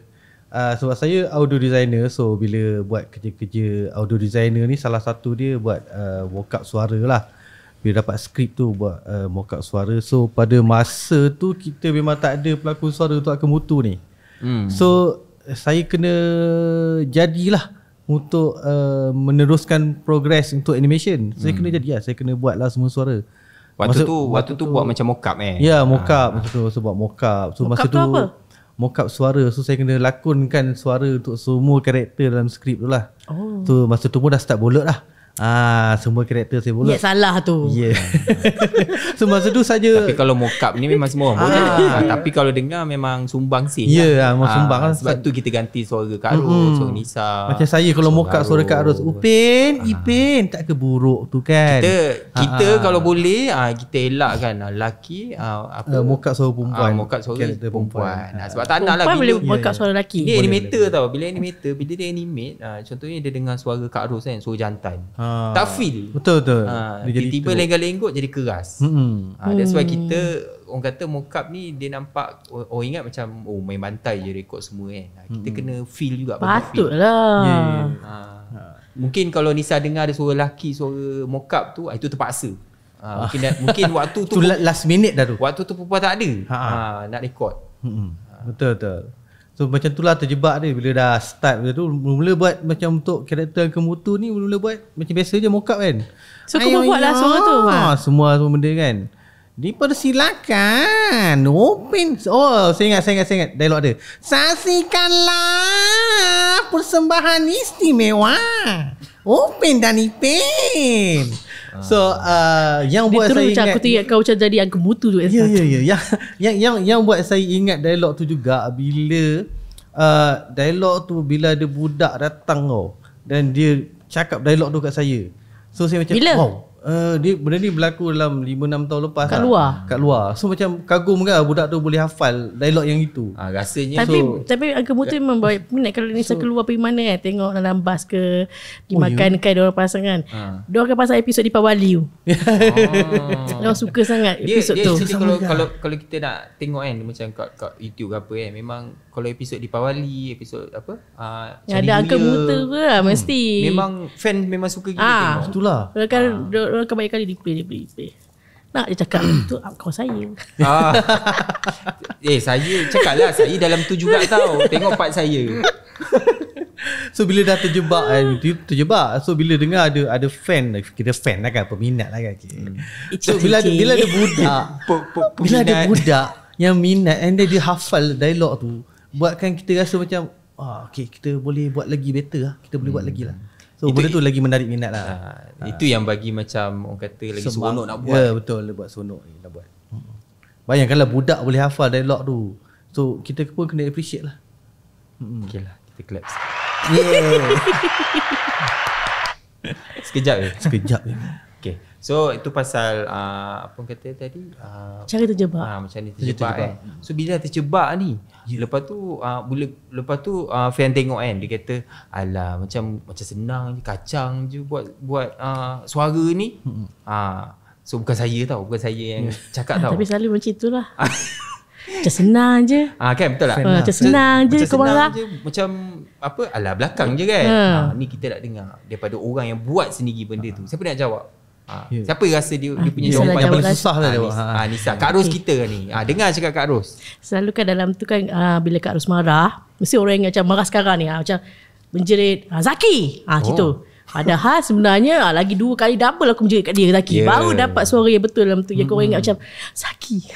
Speaker 2: Uh, sebab saya audio designer so bila buat kerja-kerja audio designer ni salah satu dia buat uh, ah, mock up suara lah bila dapat skrip tu buat uh, ah, mock up suara so pada masa tu kita memang tak ada pelakon suara untuk akan mutu ni hmm. so saya kena jadilah untuk uh, meneruskan progress untuk animation saya kena hmm. jadilah saya kena buat lah semua suara waktu masa, tu waktu, waktu tu, tu buat macam mock up eh ya mock up ha. tu so, buat mock up so mock-up tu apa? mock-up suara So saya kena lakonkan suara untuk semua karakter dalam skrip tu lah oh. tu, Masa tu pun dah start bolot lah Ah, semua karakter saya pula. Ya salah tu. Ya. Yeah. so masa saja Tapi
Speaker 1: kalau mockup ni memang semua orang ah. boleh. Ah, ah, tapi kalau dengar memang sumbang sih. Ya, yeah, kan? ah, sumbang lah. Sebab tu kita ganti suara Kak Ros, mm suara Nisa. Macam saya kalau
Speaker 2: mockup suara Kak Ros, Upin, ah. Ipin, tak ke buruk tu kan. Kita kita ah, ah. kalau
Speaker 1: boleh ah kita elak kan ah, laki
Speaker 2: ah, apa uh, eh, mockup suara perempuan. Ah, mockup suara perempuan. perempuan. Ah, sebab
Speaker 1: tak nak lagi boleh mockup suara lelaki. Ini animator tau. Bila animator, bila dia animate, ah, contohnya dia dengar suara Kak Ros kan, suara jantan. Ah
Speaker 2: ah. tak feel betul betul ha, tiba-tiba
Speaker 1: lenggak-lenggok jadi keras hmm. ha, that's why hmm. kita orang kata mockup ni dia nampak orang oh, oh, ingat macam oh main bantai je rekod semua kan ha, kita hmm. kena feel juga patutlah feel. Yeah, yeah. Ha. mungkin kalau Nisa dengar ada suara lelaki suara mockup tu itu terpaksa ha, mungkin, dah, mungkin waktu tu
Speaker 2: last minute dah tu waktu tu perempuan tak ada ha, ha. nak rekod hmm. betul betul So macam itulah terjebak dia bila dah start macam tu mula-mula buat macam untuk karakter kemutu ni mula-mula buat macam biasa je mokap kan. So kau buat lah suara tu. Ha, semua semua benda kan. Dipersilakan Open Oh saya ingat saya ingat saya ingat Dialog dia Saksikanlah Persembahan istimewa Open dan Ipin Ah. So uh, yang buat saya ingat aku tengok
Speaker 4: kau macam jadi yang kemutu tu. Ya ya ya.
Speaker 2: Yang yang yang yang buat saya ingat dialog tu juga bila uh, dialog tu bila ada budak datang kau dan dia cakap dialog tu kat saya. So saya macam bila? wow. Eh, dia benda ni berlaku dalam 5 6 tahun lepas. Kat tak? Lah. luar. Kat luar. So macam kagum kan budak tu boleh hafal dialog yang itu. Ah ha, rasanya tapi, so Tapi
Speaker 4: tapi agak mutu memang baik minat kalau ni so, keluar pergi mana eh tengok dalam bas ke dimakan oh, yeah. kan ah. orang pasangan. Ha. Dia akan pasal episod di Pawali tu. Oh. Ah. suka sangat episod yeah, tu. Yeah, kalau, kalau
Speaker 1: kalau kita nak tengok kan macam kat kat YouTube ke apa kan eh, memang kalau episod di Pawali episod apa uh, ada agak mutu ke
Speaker 4: lah, hmm. mesti. Memang
Speaker 1: fan memang suka gila ha. tengok. Itulah.
Speaker 4: Kalau ha tengok orang kebanyakan kali replay replay replay. Nak dia cakap tu kau saya. Ah. eh saya cakaplah saya dalam tu juga tau. Tengok part
Speaker 1: saya.
Speaker 2: So bila dah terjebak kan terjebak. So bila dengar ada ada fan kita fan lah kan peminat lah kan. Okay. Hmm. So bila ada, bila ada budak bila ada budak yang minat and dia hafal dialog tu buatkan kita rasa macam ah okey kita boleh buat lagi better lah. Kita boleh hmm. buat lagi lah. So itu, benda tu lagi menarik minat lah. Ha, ha. Itu yang
Speaker 1: bagi macam orang kata lagi Semang. seronok nak buat. Ya yeah, betul dia buat seronok
Speaker 2: ni nak buat. Hmm. Bayangkanlah budak boleh hafal dialog tu. So kita pun kena appreciate lah. Hmm. Okay lah kita
Speaker 1: clap. Yeah. Sekejap je. Sekejap je. Okay. So itu pasal uh, apa kata tadi? Uh, Cara terjebak. Ha, macam ni terjebak, terjebak, terjebak. Eh. So bila terjebak ni, yeah. lepas tu uh, ah, bila lepas tu uh, fan tengok kan dia kata alah macam macam senang je kacang je buat buat uh, suara ni ha hmm. uh, so bukan saya tau bukan saya yang yeah. Hmm. cakap tau tapi
Speaker 4: selalu macam itulah macam senang je
Speaker 1: ah kan betul lah macam senang je macam senang je macam apa ala belakang je kan ha uh. ni kita nak dengar daripada orang yang buat sendiri benda uh. tu siapa nak jawab Yeah. Ya. Siapa rasa dia, dia ah, punya jawapan yang paling susah lah jawab. Ha, ha, Nisa. Kak Ros okay. kita ni. Ha, dengar cakap Kak Ros.
Speaker 4: Selalu kan dalam tu kan uh, bila Kak Ros marah, mesti orang yang macam marah sekarang ni. Uh, macam menjerit, uh, Zaki. Ha, uh, macam Padahal sebenarnya lagi dua kali double aku menjerit kat dia, Zaki. Yeah. Baru dapat suara yang betul dalam tu. Yang korang ingat hmm. macam, Zaki.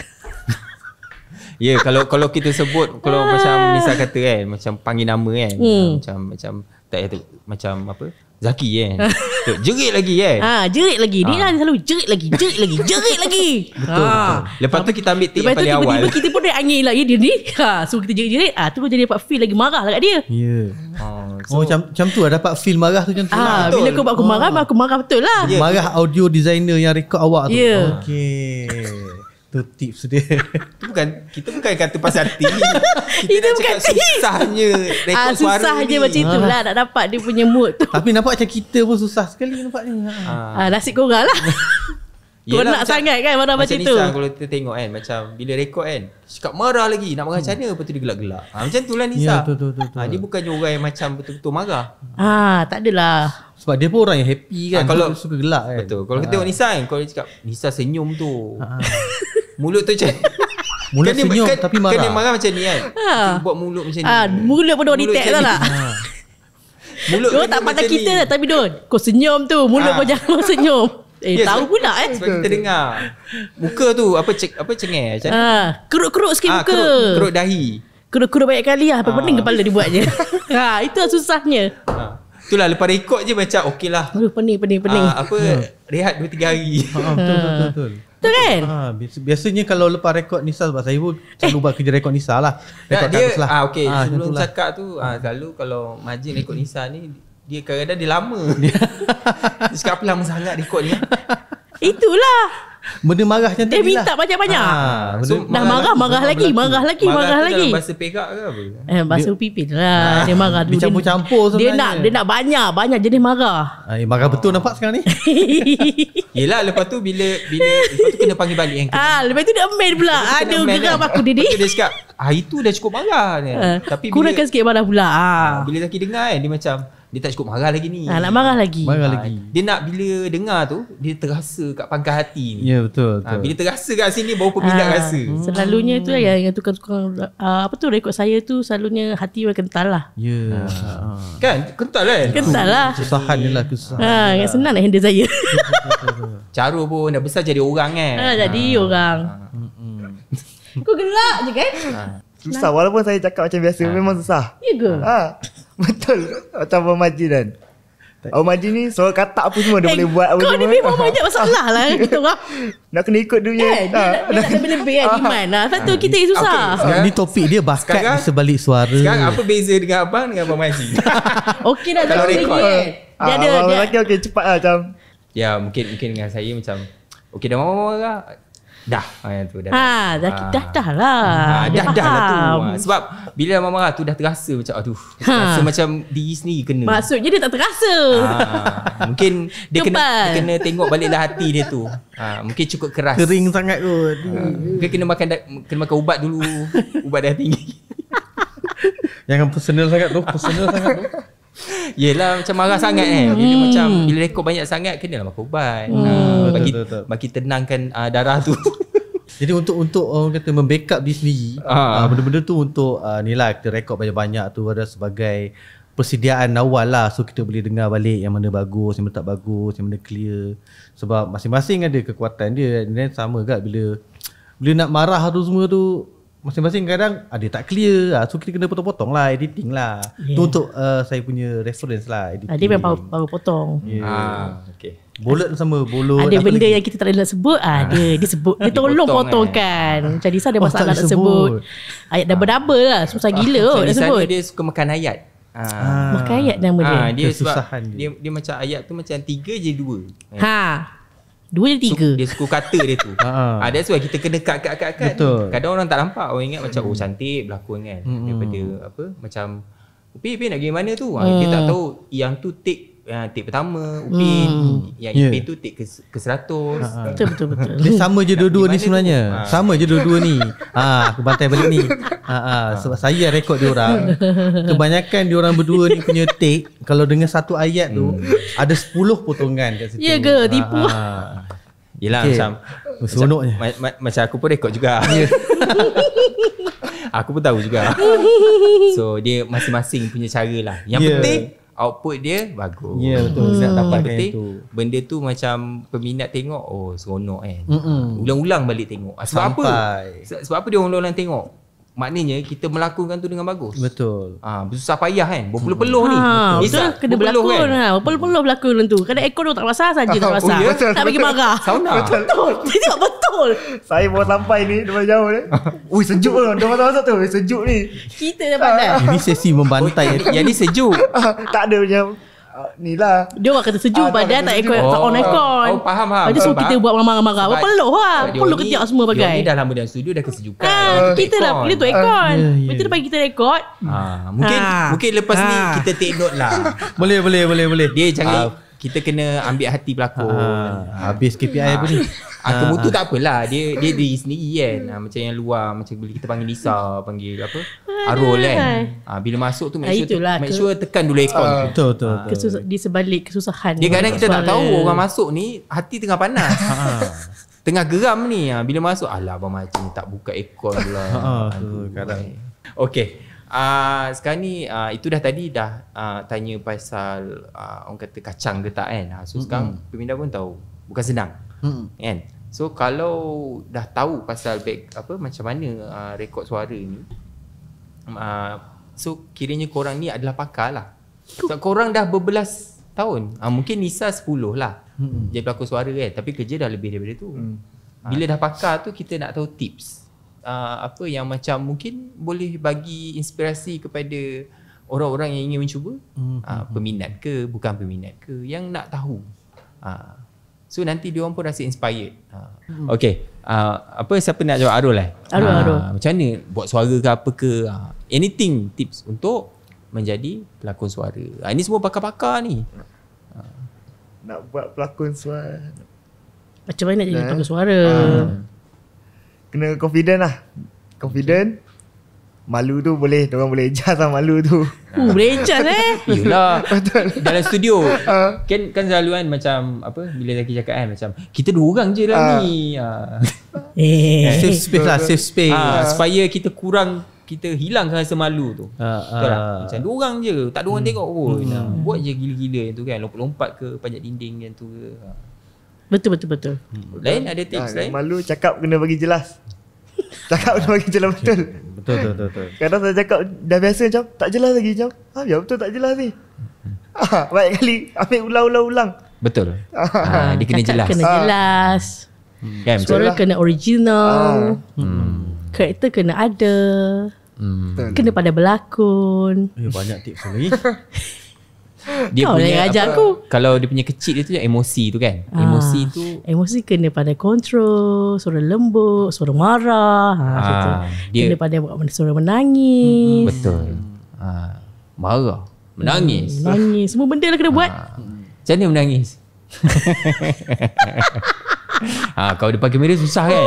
Speaker 1: Ya yeah, kalau kalau kita sebut kalau macam Nisa kata kan macam panggil nama kan hmm. macam macam tak itu macam apa Zaki kan eh. Jerit lagi kan eh. ha,
Speaker 4: Jerit lagi Dia ha. kan selalu jerit lagi Jerit lagi Jerit lagi Betul, ha. betul. Ah. Lepas tu kita ambil tip yang
Speaker 2: paling awal Lepas tu kita
Speaker 4: pun dia angin lagi ya, Dia ni ha, So kita jerit-jerit ah ha, Terus jadi dapat feel lagi marah lah kat dia
Speaker 2: Ya yeah. Oh, so, macam, tu lah dapat feel marah tu macam tu ha, lah. Bila kau buat aku marah,
Speaker 4: oh. aku marah betul lah yeah. Marah
Speaker 2: audio designer yang record awak tu yeah. Okay the tips dia. Itu bukan kita bukan kata pasal tips. Kita Itu bukan cakap tea. susahnya rekod ah, suara susah dia macam itulah ah. Lah, nak dapat dia punya mood tu. Tapi nampak macam kita pun susah sekali nampak
Speaker 4: ni. Ah. ah nasib kau lah Kau nak macam, sangat kan Mana macam, macam tu Macam
Speaker 1: kalau kita tengok kan Macam bila rekod kan Cakap marah lagi Nak marah macam hmm. mana Lepas tu dia gelak-gelak ha, Macam tu lah Nisa yeah, tu, tu, tu, tu. Ha, Dia bukan juga yang macam Betul-betul marah
Speaker 2: ha, Tak adalah Sebab dia pun orang yang happy kan ha, kalau, Suka gelak kan
Speaker 1: Betul Kalau ha. kita tengok Nisa kan Kalau dia cakap Nisa senyum tu ha. Mulut tu macam
Speaker 4: Mulut kan senyum kan, tapi kan marah. Kena dia marah macam ni kan. Ha. Buat mulut macam ha. ni. Ah, mulut pun dia detect lah ha. Mulut kan tak pandang kita lah tapi Don. Kau senyum tu. Mulut ah. pun ha. jangan senyum. Eh yeah, tahu so, eh. pula eh. Sebab kita dengar. Muka tu
Speaker 1: apa ceng, apa cengeng macam ha. Ah,
Speaker 4: Kerut-kerut sikit ha, muka. Kerut, kerut dahi. Kerut-kerut banyak kali lah. Apa ha. pening kepala dia buatnya? ha, itu lah susahnya.
Speaker 1: Ha. Itulah lepas rekod je macam okey lah.
Speaker 4: pening pening
Speaker 1: pening. Ha, apa yeah. Hmm. rehat 2 3 hari. Ha, betul betul.
Speaker 2: Betul kan? Ha, ah, bias, biasanya kalau lepas rekod Nisa sebab saya pun selalu eh. buat kerja rekod Nisa lah. Rekod dia, lah. Ah, okay. Ha, ah, Sebelum tentulah. cakap tu,
Speaker 1: ha, selalu kalau majin rekod Nisa ni, dia kadang-kadang dia lama. dia cakap apa lama sangat rekod ni.
Speaker 2: Itulah. Benda marah macam tu Dia lah. minta banyak-banyak ha, so, Dah lah marah, marah lagi Marah lagi, marah, lagi Marah bahasa perak ke apa? Eh, bahasa
Speaker 4: pipit lah ha, Dia marah dulu Dia campur-campur sebenarnya Dia nak, dia nak banyak Banyak jenis marah
Speaker 2: ha, eh, Marah oh. betul nampak sekarang ni Yelah lepas tu bila bila lepas tu kena panggil balik yang
Speaker 4: Ah, lepas tu dia amen pula. Ada geram aku dia ni. Dia cakap, "Ah itu dah cukup marah ni." Uh, Tapi bila kurangkan sikit marah
Speaker 1: pula. Ah. ah bila Zaki dengar kan dia macam, dia tak cukup marah lagi ni. Ha, nak marah lagi. Marah ha, lagi. Dia nak bila dengar tu, dia terasa kat pangkal hati
Speaker 2: ni. Ya, yeah, betul. Ah, betul. Ha, bila
Speaker 1: terasa kat sini, baru pemindah ha, rasa. Hmm.
Speaker 4: Selalunya hmm. tu yang, yang tukang-tukang, uh, apa tu rekod saya tu, selalunya hati orang kental lah.
Speaker 2: Ya. Yeah. Ha. Kan? Kental kan? Kental lah. Kesusahan ni lah, kesusahan.
Speaker 4: Ha, senang nak handle saya.
Speaker 1: Caru pun, dah besar jadi orang kan? Ha, jadi
Speaker 4: ha. orang. Ha. Kau gelak je kan?
Speaker 3: Susah Lang- walaupun saya cakap macam biasa ha. memang susah. Ya ke? Ha. Betul. Macam pemaji dan. Oh maji ni so katak pun semua dia hey, eh, boleh buat Kau ni memang banyak masalah lah kita eh, orang. Nak kena ikut dunia. Eh, dia ha. nak lebih lebih
Speaker 4: kan iman lah. Satu ah. kita yang susah.
Speaker 2: Okay, ah. ni topik dia basket sebalik suara. Sekarang apa
Speaker 3: beza dengan abang dengan abang maji?
Speaker 4: okey dah. Kalau rekod. Eh.
Speaker 3: Dia ada. Okey okey cepat lah macam.
Speaker 1: Ya mungkin mungkin dengan saya macam. Okey dah mama-mama lah dah ah, yang tu dah. Ha, dah kita ah. dah
Speaker 4: dah lah. Ha, dah dah lah tu.
Speaker 1: Sebab bila mama marah tu dah terasa macam aduh, ha. rasa macam diri sendiri kena.
Speaker 4: Maksudnya dia tak terasa. Ha,
Speaker 1: mungkin dia Cepat. kena dia kena tengok baliklah hati dia tu. Ha, mungkin cukup keras. Kering
Speaker 2: sangat tu. Ha, mungkin
Speaker 1: kena makan kena makan ubat dulu. Ubat dah tinggi.
Speaker 2: Jangan personal sangat tu, personal sangat tu.
Speaker 1: Yelah macam marah hmm. sangat eh Bila hmm. macam Bila rekod banyak sangat
Speaker 2: Kena lah makan ubat hmm. uh, bagi, betul, betul, betul. bagi tenangkan uh, darah tu Jadi untuk untuk orang kata membackup diri sendiri uh. Uh, tu untuk uh, ni lah, Kita rekod banyak-banyak tu ada sebagai Persediaan awal lah So kita boleh dengar balik Yang mana bagus Yang mana tak bagus Yang mana clear Sebab masing-masing ada kekuatan dia Dan sama kan bila Bila nak marah tu semua tu masing-masing kadang ada ah, tak clear lah. So kita kena potong-potong lah editing lah. Yeah. Tu untuk uh, saya punya reference lah editing. Ada memang
Speaker 4: baru potong. Yeah. Ah,
Speaker 2: okay. Bulat sama bulat. Ada benda lagi? yang
Speaker 4: kita tak boleh nak sebut. Ah, ada. Ah. Dia
Speaker 2: sebut. Dia tolong potong
Speaker 4: potongkan. Eh. Macam Lisa ada oh, masalah oh, nak sebut. sebut. Ayat dah berdaba lah. Susah ah. gila oh, nak sebut. Dia suka makan ayat.
Speaker 1: Ah. Makan ayat nama dia. Ah, dia Kesusahan sebab dia. dia. dia macam ayat tu macam tiga je dua. Ha. Dua dia tiga Dia suka kata dia tu ha, ah, That's why kita kena kat kat kat kat Betul Kadang orang tak nampak Orang ingat macam Oh hmm. cantik berlakon kan hmm, hmm, Daripada apa Macam Upi, Upi nak pergi mana tu ha, Dia tak tahu Yang tu take uh, ah, take pertama Upin hmm. Yang Upin yeah. tu take
Speaker 2: ke seratus ha, ha. Betul betul betul Dia sama je dua-dua ni sebenarnya ha. Sama je dua-dua ni ha, Aku bantai balik ni ha, ha. Sebab ha. saya yang rekod orang. Kebanyakan diorang berdua ni punya take Kalau dengar satu ayat tu hmm. Ada sepuluh potongan kat situ Ya ke tipu
Speaker 1: ha. Yelah okay. macam Seronoknya macam, ma- ma- macam aku pun rekod juga ya. Aku pun tahu juga So dia masing-masing punya cara lah Yang yeah. penting output dia bagus. Ya yeah, betul. Hmm. Nak dapat yang penting, tu. Benda tu macam peminat tengok oh seronok kan. Eh. Ulang-ulang balik tengok. Sebab Sampai. apa? Sebab apa dia orang-orang tengok? Maknanya kita melakukan tu dengan bagus.
Speaker 2: Betul.
Speaker 1: Ah, ha, susah
Speaker 3: payah kan. Berpeluh-peluh ha, ni. Betul. Isak, kena berpeluh kan. Ha,
Speaker 4: berpeluh-peluh berlakon tu. Kadang ekor tu tak rasa saja tak rasa. Oh, yeah. Ya? Tak bagi marah. Sauna.
Speaker 3: Betul. Jadi betul. betul. Saya baru sampai ni dari jauh ni. Ui sejuk tu. Dah masuk tu. Sejuk ni. Kita dah pandai.
Speaker 2: ini sesi membantai.
Speaker 3: yang ni sejuk. tak ada macam Uh, ni lah Dia orang kata sejuk ah, badan Tak ikut
Speaker 1: tak on oh. aircon Oh faham Jadi suruh kita buat
Speaker 4: marah-marah Apa peluh apa? Peluh ketiak semua bagai Dia ni dah
Speaker 1: lama dalam studio Dah kesejukan kan? ha, ah, ah, Kita dah pilih tu aircon Betul ah, ya,
Speaker 4: ya, depan ya. kita rekod
Speaker 1: ha, Mungkin ha. Mungkin lepas ha. ni Kita take note lah Boleh boleh boleh boleh. Dia jangan uh, Kita kena ambil hati pelakon uh, Habis KPI apa ni atau ah, motor ah. tak apalah Dia dia di sini kan ha, Macam yang luar Macam bila kita panggil Lisa Panggil apa Arul kan ha, Bila masuk tu Make sure, Itulah, make sure tekan dulu ekor, uh, Betul betul, ha,
Speaker 4: betul. Di sebalik kesusahan Dia kadang kita tak tahu Orang
Speaker 1: masuk ni Hati tengah panas Tengah geram ni ha, Bila masuk Alah abang macam Tak buka ekor pula ha, Kadang Okay Uh, sekarang ni uh, itu dah tadi dah uh, tanya pasal uh, orang kata kacang ke tak kan. So mm-hmm. sekarang pemindah pun tahu bukan senang. Mm-hmm. Kan? So kalau dah tahu pasal back apa macam mana uh, rekod suara ni uh, so kiranya korang ni adalah pakar lah. Sebab so, korang dah berbelas tahun. Uh, mungkin Nisa 10 lah. Hmm. Jadi pelakon suara kan eh. tapi kerja dah lebih daripada tu. Hmm. Bila dah pakar tu kita nak tahu tips. Uh, apa yang macam mungkin boleh bagi inspirasi kepada orang-orang yang ingin mencuba hmm. uh, peminat ke bukan peminat ke yang nak tahu. So nanti dia orang pun rasa inspired. Ha. Hmm. Okay. Uh, ah, apa siapa nak jawab Arul eh? Arul, uh, Arul. Macam ni buat suara ke apa ke? Uh, anything tips untuk menjadi pelakon suara. Uh, ini semua pakar-pakar ni. Uh.
Speaker 3: Nak buat pelakon suara. Macam mana nak jadi eh? pelakon suara? Uh, kena confident lah. Confident. Okay malu tu boleh orang boleh adjust lah malu tu
Speaker 1: uh, boleh adjust eh yelah
Speaker 3: dalam studio
Speaker 1: uh, kan, kan selalu kan macam apa bila Zaki cakap kan macam kita dua orang je lah uh, ni uh. eh. safe space lah safe space uh, supaya kita kurang kita hilangkan rasa malu tu uh, uh. betul lah macam dua orang je tak ada orang hmm. tengok pun oh, hmm. buat je gila-gila yang tu kan lompat-lompat ke panjat dinding yang tu ke
Speaker 3: betul betul betul hmm. lain ada tips uh, lain malu cakap kena bagi jelas Cakap pun makin jelas betul. Betul betul betul. Kadang saya cakap dah biasa macam tak jelas lagi macam. Ha ya betul tak jelas ni. Ha, banyak kali ambil ulang-ulang-ulang. Betul. Ha, ah, dia kena jelas. Kena ah. jelas. Ha. Suara lah. kena original. Ha. Hmm.
Speaker 4: Karakter kena ada. Hmm. Kena pada berlakon. Eh,
Speaker 3: banyak
Speaker 1: tips lagi. dia Kau punya raja aku. Kalau dia punya kecil dia tu emosi tu kan. Ha. Emosi
Speaker 4: tu emosi kena pada kontrol, suara lembut, suara marah, ha, ha. Dia, kena pada suara menangis.
Speaker 1: betul. Ha. marah, menangis. Hmm,
Speaker 4: menangis, semua benda lah kena ha. buat. Macam mana menangis?
Speaker 1: ha, kau depan kamera susah kan?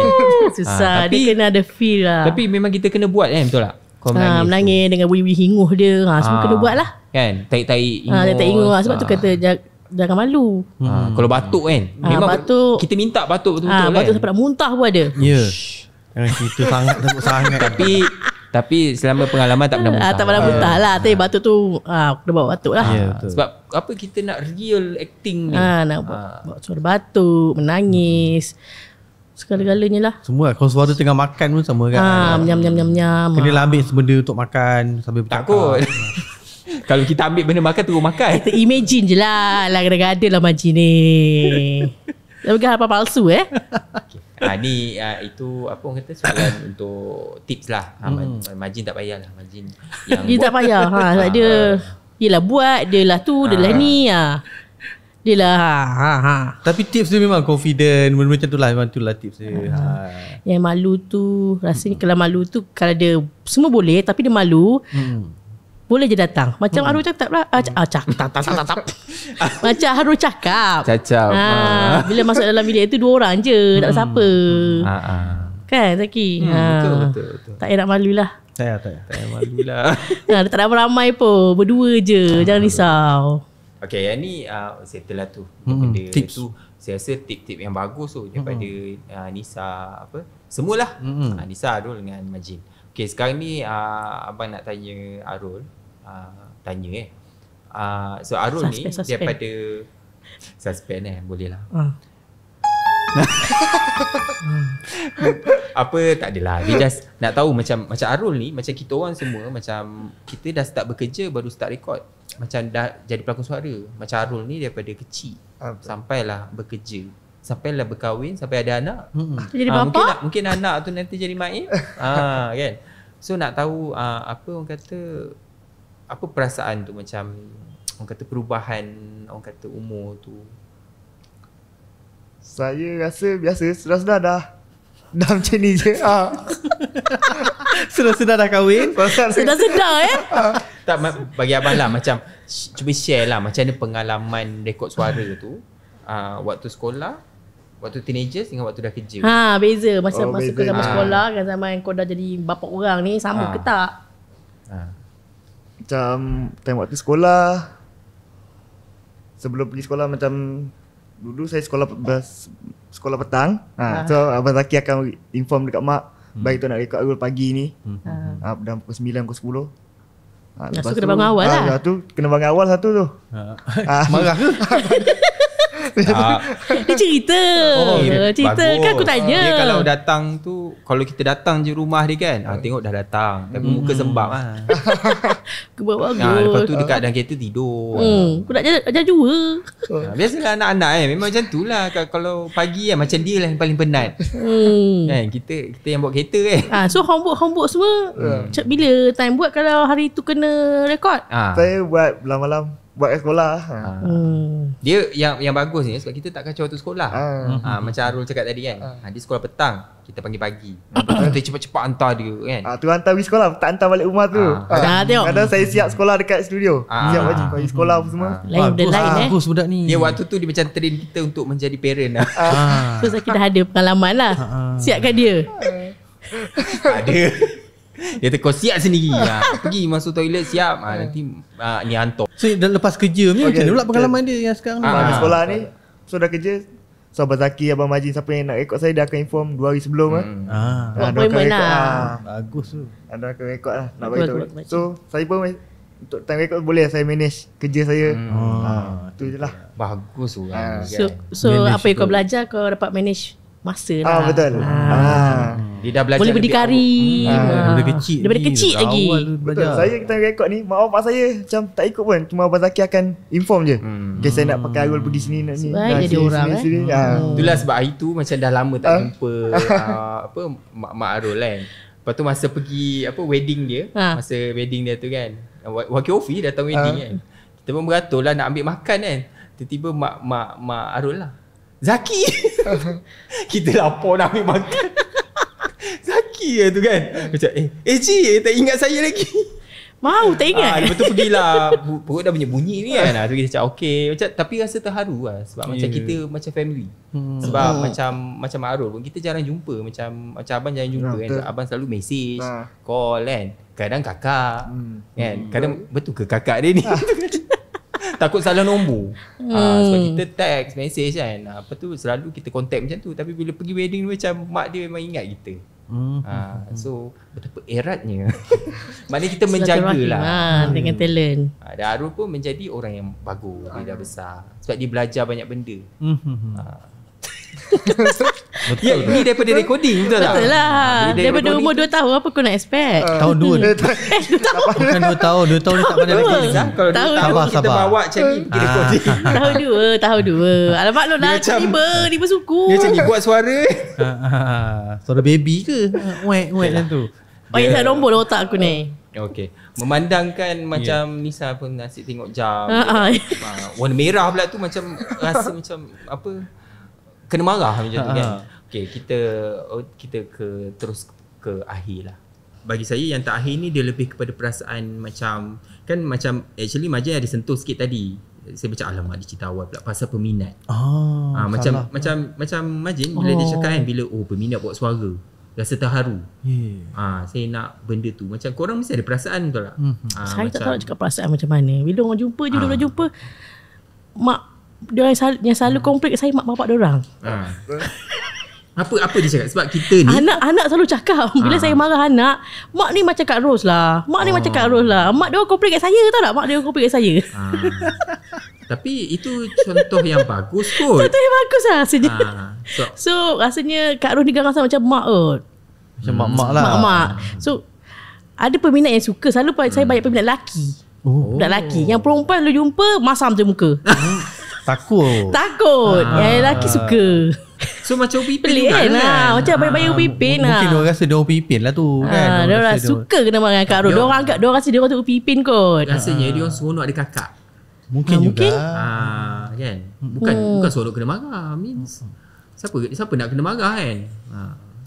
Speaker 1: Susah, ha, tapi, dia kena
Speaker 4: ada feel lah. Tapi memang
Speaker 1: kita kena buat kan, betul tak? Kau menangis, ha,
Speaker 4: menangis dengan wui-wui hinguh dia. Ha, semua ha. kena buat lah
Speaker 1: kan tai-tai ah, ingus ha, tai-tai ingus ah, sebab ha. tu ah. kata jangan malu ha. kalau batuk kan ha, memang batuk, kita minta batuk betul-betul ha, batuk kan?
Speaker 4: sampai nak muntah pun ada ya
Speaker 1: yeah. kita sangat takut sangat tapi tapi selama pengalaman tak pernah muntah. Ah, tak pernah muntah ya. lah.
Speaker 4: Ah. Tapi batu tu ah, kena bawa batuk lah. Yeah, ya, Sebab apa kita nak
Speaker 1: real acting
Speaker 4: ni. Ah, nak ah. buat suara batuk, menangis. Hmm. Segala-galanya lah
Speaker 2: Semua lah Kalau suara tengah makan pun sama kan ah,
Speaker 4: Nyam-nyam-nyam-nyam Kena lah
Speaker 2: ambil semenda untuk makan Sambil Takut kalau kita ambil benda makan Terus makan Kita
Speaker 4: imagine je lah Lah kena gaduh lah makcik ni Dah bukan apa palsu eh okay.
Speaker 1: Ah, ha, ni ha, itu apa orang kata soalan untuk tips lah ha, hmm. Majin tak payah lah Majin
Speaker 4: yang Dia tak payah ha, sebab dia Dia lah buat Dia lah tu Dia lah ni ha. Dia lah ha,
Speaker 2: ha, ha. Tapi tips tu memang confident Benda macam tu lah Memang tu lah tips dia ha. ha.
Speaker 4: Yang malu tu Rasanya hmm. kalau malu tu Kalau dia Semua boleh Tapi dia malu hmm boleh je datang. Macam hmm. Haru cakap lah. Ah, hmm. ah, tak, tak, tak, tak, tak. Macam Haru cakap.
Speaker 1: Cacap. Ha,
Speaker 4: ah, ah. bila masuk dalam bilik tu, dua orang je. Hmm. Tak ada siapa. Hmm. Ah, ah. Kan, Zaki? Hmm, ha. betul, betul, betul. Tak payah nak malu lah.
Speaker 2: Tak payah, tak payah. malu lah.
Speaker 4: ha, tak ada ramai pun. Berdua je. Ah, Jangan risau.
Speaker 1: Okay, yang ni uh, settle lah tu.
Speaker 4: Hmm. Tips.
Speaker 1: Tu, saya rasa tip-tip yang bagus tu. Daripada hmm. uh, Nisa, apa? Semualah. Hmm. Uh, Nisa tu dengan Majin. Okay, sekarang ni uh, abang nak tanya Arul. Uh, tanya eh. Uh, so Arul suspen, ni suspen. daripada suspend eh boleh lah. Uh. Apa tak adalah. Dia just nak tahu macam macam Arul ni macam kita orang semua macam kita dah start bekerja baru start record. Macam dah jadi pelakon suara. Macam Arul ni daripada kecil sampailah bekerja sampai lah berkahwin sampai ada anak
Speaker 2: hmm. jadi ha, bapa mungkin,
Speaker 1: nak, mungkin anak tu nanti jadi mai ha, eh? ah, kan so nak tahu ha, apa orang kata apa perasaan tu macam orang kata perubahan orang kata umur tu
Speaker 3: saya rasa biasa sudah-sudah dah Dah macam ni je ha. Sudah-sudah dah kahwin Sudah-sudah eh Tak
Speaker 1: bagi abang lah macam Cuba share lah macam mana pengalaman rekod suara tu uh, Waktu sekolah waktu teenager sehingga waktu dah kerja. Ha, beza. Masa oh, masuk ke zaman ha. sekolah
Speaker 4: dengan zaman kau dah jadi bapak orang ni sama ha. ke tak?
Speaker 3: Ha. Macam time waktu sekolah sebelum pergi sekolah macam dulu saya sekolah sekolah petang. Ha, ha. so abang Zaki akan inform dekat mak hmm. baik tu nak rekod aku pagi ni. Hmm. Ha. dalam pukul 9 pukul 10. Ha, lepas so, tu, kena bangun awal ha, lah. Ha, kena bangun awal satu tu. Ha. ha. Marah ke?
Speaker 4: Dia cerita oh, Cerita bagus. Kan aku tanya Dia kalau
Speaker 1: datang tu Kalau kita datang je rumah dia kan ah, Tengok dah datang Tapi hmm. muka sembab ah. lah
Speaker 4: Kebab bagus nah, Lepas tu dekat
Speaker 1: dalam kereta tidur hmm.
Speaker 4: Aku nak ajar jua nah,
Speaker 1: Biasalah anak-anak eh Memang macam tu lah Kalau pagi kan Macam dia lah yang paling penat
Speaker 4: hmm. Kan
Speaker 1: kita Kita yang buat kereta
Speaker 4: kan ha, So homework-homework semua hmm. Bila time buat Kalau hari tu kena rekod Ah,
Speaker 3: Saya buat lama-lama buat kat sekolah. Ha. Ah. Hmm.
Speaker 1: Dia yang yang bagus ni sebab kita tak kacau waktu sekolah. Ha. Ha, macam Arul cakap tadi kan. Ha. dia sekolah petang, kita panggil pagi. Kita cepat-cepat hantar dia kan.
Speaker 3: Ah ha, tu hantar pergi sekolah, tak hantar balik rumah tu. Ha. Ha. Ha. Kadang saya siap sekolah dekat studio. Ha. Siap baju ha. sekolah
Speaker 1: apa semua. Ha. Lain dia lain ha. eh. Bagus budak ni. Dia waktu tu dia macam train kita untuk menjadi parent lah. Ha. So kita
Speaker 4: dah ada pengalaman lah. Ha. Siapkan dia. Ha.
Speaker 1: ada. Dia kata kau siap sini ha, Pergi masuk toilet siap ha, Nanti
Speaker 2: ha, ni hantar So dah lepas kerja punya okay. Macam pula pengalaman
Speaker 3: dia yang sekarang ni ha, ah, Habis sekolah ni So dah kerja So Abang Zaki, Abang Majin Siapa yang nak rekod saya dah akan inform 2 hari sebelum eh. hmm. Ah. Ha. Ha, ha, akan rekod, lah. ah. Bagus tu ada ah, akan rekod lah Nak beritahu So saya pun untuk time record boleh lah, saya manage kerja saya. Hmm. Ha, tu je lah. Bagus tu. Ha, so, so apa yang kau
Speaker 4: belajar kau dapat manage masa ah, lah. Ah betul. Ah.
Speaker 3: ah. Dia dah belajar Boleh
Speaker 1: berdikari. Ah. ah. kecil. Dari kecil dah lagi. Betul. Saya
Speaker 3: kita rekod ni, mak bapak saya macam tak ikut pun. Cuma Abang Zaki akan inform je. Hmm. Okay, saya nak pakai Arul pergi sini nak ni. Sebab jadi ah, orang sini, eh. Sini. Hmm. Ah.
Speaker 1: Itulah sebab hari tu macam dah lama tak ah. jumpa ah, apa mak, mak Arul kan. Lepas tu masa pergi apa wedding dia. Ah. Masa wedding dia tu kan. Wakil Ofi datang wedding ah. kan. Kita pun beratur lah nak ambil makan kan. Tiba-tiba mak, mak, mak Arul lah. Zaki! Kita lapor nak ambil makan Zaki je tu kan Macam eh Eh Ji eh, tak ingat saya lagi Mau tak ingat ah, Lepas tu pergilah Perut dah punya bunyi ni kan ah, Tapi kita cakap okay macam, Tapi rasa terharu lah Sebab yeah. macam kita macam family hmm. Sebab hmm. macam Macam Mak Arul pun Kita jarang jumpa Macam macam Abang jarang jumpa kan Abang selalu mesej ah. Call kan Kadang kakak hmm. kan? Hmm. Kadang betul ke kakak dia ni takut salah nombor. Hmm. Uh, sebab kita text message kan. Uh, apa tu selalu kita contact macam tu tapi bila pergi wedding ni macam mak dia memang ingat kita. Hmm. Uh, so betapa eratnya. Maknanya kita menjagalah. Ha, dengan talent. Uh, dan Arul pun menjadi orang yang bagus bila besar sebab dia belajar banyak benda. Uh
Speaker 2: betul. Ya, lah. ni daripada recording betul, betul tak? Betul lah. Ha, daripada, daripada umur
Speaker 4: 2 tahun apa kau nak expect? Uh, tahun 2. Hmm.
Speaker 2: Eh, 2 tahun. Bukan 2 tahun, 2 tahun ni tak pandai recording. Ha? Kalau tahun ah. tahun kita bawa Chang Yi recording. Tahun
Speaker 4: 2, tahun 2. Alamak lu nak tiba, ni bersuku. Dia Chang buat suara.
Speaker 2: Ah, suara baby ke? Wek, wek lah. macam tu.
Speaker 4: Oh, yeah. Ya, nombor lah otak aku ni.
Speaker 1: Okay. Memandangkan ya. macam yeah. Nisa pun asyik tengok jam. Uh-uh. Warna merah pula tu macam rasa
Speaker 4: macam apa
Speaker 1: kena marah macam tu ha, kan. Ha. Okey, kita oh, kita ke terus ke akhir lah. Bagi saya yang tak akhir ni dia lebih kepada perasaan macam kan macam actually macam ada sentuh sikit tadi. Saya baca alam ada cerita awal pula pasal peminat. Oh, ah, ah macam macam macam Majin bila oh. dia cakap kan bila oh peminat buat suara. Rasa terharu yeah. ha, Saya nak benda tu Macam korang mesti ada perasaan tu lah hmm. ha, Saya macam, tak tahu nak
Speaker 4: cakap perasaan macam mana Bila orang jumpa je ha. Bila orang jumpa Mak dia yang selalu, yang hmm. selalu komplain kat saya mak bapak dia orang.
Speaker 1: Ha. apa apa dia cakap sebab kita ni anak
Speaker 4: anak selalu cakap ha. bila saya marah anak mak ni macam kat Rose lah mak ni oh. macam kat Rose lah mak dia orang kat saya tahu tak mak dia orang kat saya ha. tapi itu contoh yang bagus kot contoh yang bagus lah rasanya ha. so, so rasanya kat Rose ni rasa macam mak kot
Speaker 2: macam hmm. mak-mak lah mak-mak
Speaker 4: hmm. so ada peminat yang suka selalu hmm. saya banyak peminat lelaki Oh. Budak lelaki Yang perempuan lu jumpa Masam je muka hmm.
Speaker 2: Takut
Speaker 4: Takut ah. Ya lelaki suka So macam Upi Ipin juga kan, lah. kan? Macam bayi-bayi ah. Upi Ipin lah Mungkin diorang
Speaker 2: rasa diorang Upi Ipin lah tu ah, kan ah, Diorang, diorang suka
Speaker 4: kena marah dengan Kak Rod Diorang anggap diorang rasa diorang tu Upi Ipin kot Rasanya ah. diorang
Speaker 1: seronok ada kakak
Speaker 2: Mungkin ah, juga mungkin? Ah, kan? Bukan oh. bukan seronok kena marah Means Siapa
Speaker 1: siapa nak kena marah kan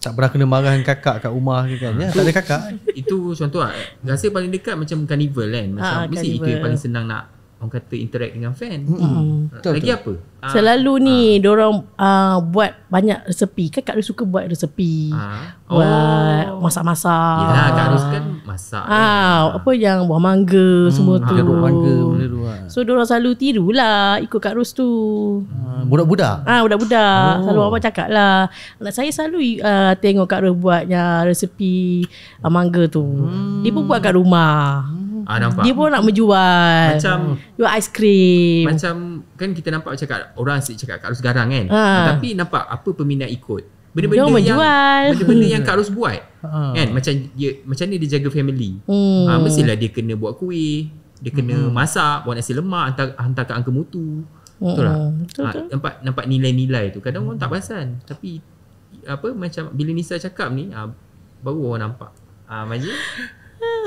Speaker 2: Tak pernah kena marah dengan kakak kat rumah ke kan ya, so, Tak ada kakak
Speaker 1: Itu contoh lah Rasa paling dekat macam carnival kan macam, ah, Mesti itu yang paling senang nak orang kata interact dengan fan. Mm. Mm. Lagi apa? Ah. Selalu
Speaker 4: ah. ni dia orang uh, ah, buat banyak resepi. Kan Kak Ros suka buat resepi. Ah. Buat oh. masak-masak. Ya, Kak Ros kan masak. Ah, eh. apa yang buah mangga hmm. semua ah. tu. Buah mangga So dia orang selalu tirulah ikut Kak Ros tu. Budak-budak. Ah, budak-budak. Oh. Selalu apa cakap lah Anak saya selalu uh, tengok Kak Ros buatnya resepi uh, mangga tu. Hmm. Dia pun buat kat rumah. Hmm.
Speaker 1: Ah nampak. Dia pun nak
Speaker 4: menjual. Macam
Speaker 1: jual aiskrim. Macam kan kita nampak macam kat orang asyik cakap kat Rus garang kan. Ha. Ha, tapi nampak apa peminat ikut. Benda-benda yang menjual. benda-benda yang hmm. Kak Rus buat. Ha. Kan macam dia macam ni dia jaga family. Hmm. Ha, mestilah dia kena buat kuih, dia kena hmm. masak, buat nasi lemak hantar hantar kat angka mutu. Betul lah. Betul ha, nampak nampak nilai-nilai
Speaker 2: tu. Kadang hmm. orang tak
Speaker 1: perasan. Tapi apa macam bila Nisa cakap ni ha, baru
Speaker 2: orang nampak. Ah ha, Majid.